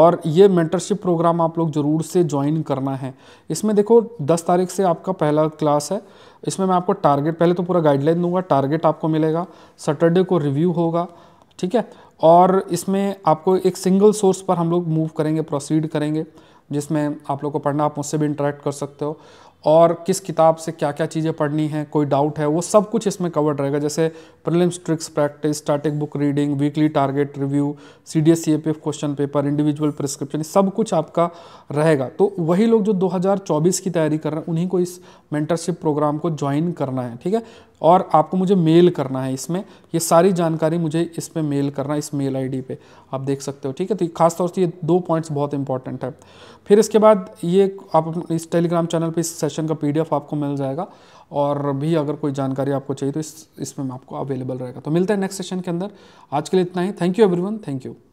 और ये मेंटरशिप प्रोग्राम आप लोग ज़रूर से ज्वाइन करना है इसमें देखो दस तारीख से आपका पहला क्लास है इसमें मैं आपको टारगेट पहले तो पूरा गाइडलाइन दूंगा टारगेट आपको मिलेगा सैटरडे को रिव्यू होगा ठीक है और इसमें आपको एक सिंगल सोर्स पर हम लोग मूव करेंगे प्रोसीड करेंगे जिसमें आप लोग को पढ़ना आप मुझसे भी इंटरेक्ट कर सकते हो और किस किताब से क्या क्या चीज़ें पढ़नी है कोई डाउट है वो सब कुछ इसमें कवर्ड रहेगा जैसे prelims tricks practice starting book reading weekly target review C D S C A P F question paper individual prescription सब कुछ आपका रहेगा तो वही लोग जो 2024 की तैयारी कर रहे हैं उन्हीं को इस मेंटरशिप प्रोग्राम को ज्वाइन करना है ठीक है और आपको मुझे मेल करना है इसमें ये सारी जानकारी मुझे इस पर मेल करना है इस मेल आई पे आप देख सकते हो ठीक है तो खासतौर से ये दो पॉइंट्स बहुत इंपॉर्टेंट है फिर इसके बाद ये आप इस टेलीग्राम चैनल पे इस सेशन का पीडीएफ आपको मिल जाएगा और भी अगर कोई जानकारी आपको चाहिए तो इस इसमें आपको अवेलेबल रहेगा तो मिलता है नेक्स्ट सेशन के अंदर आज के लिए इतना ही thank you everyone thank you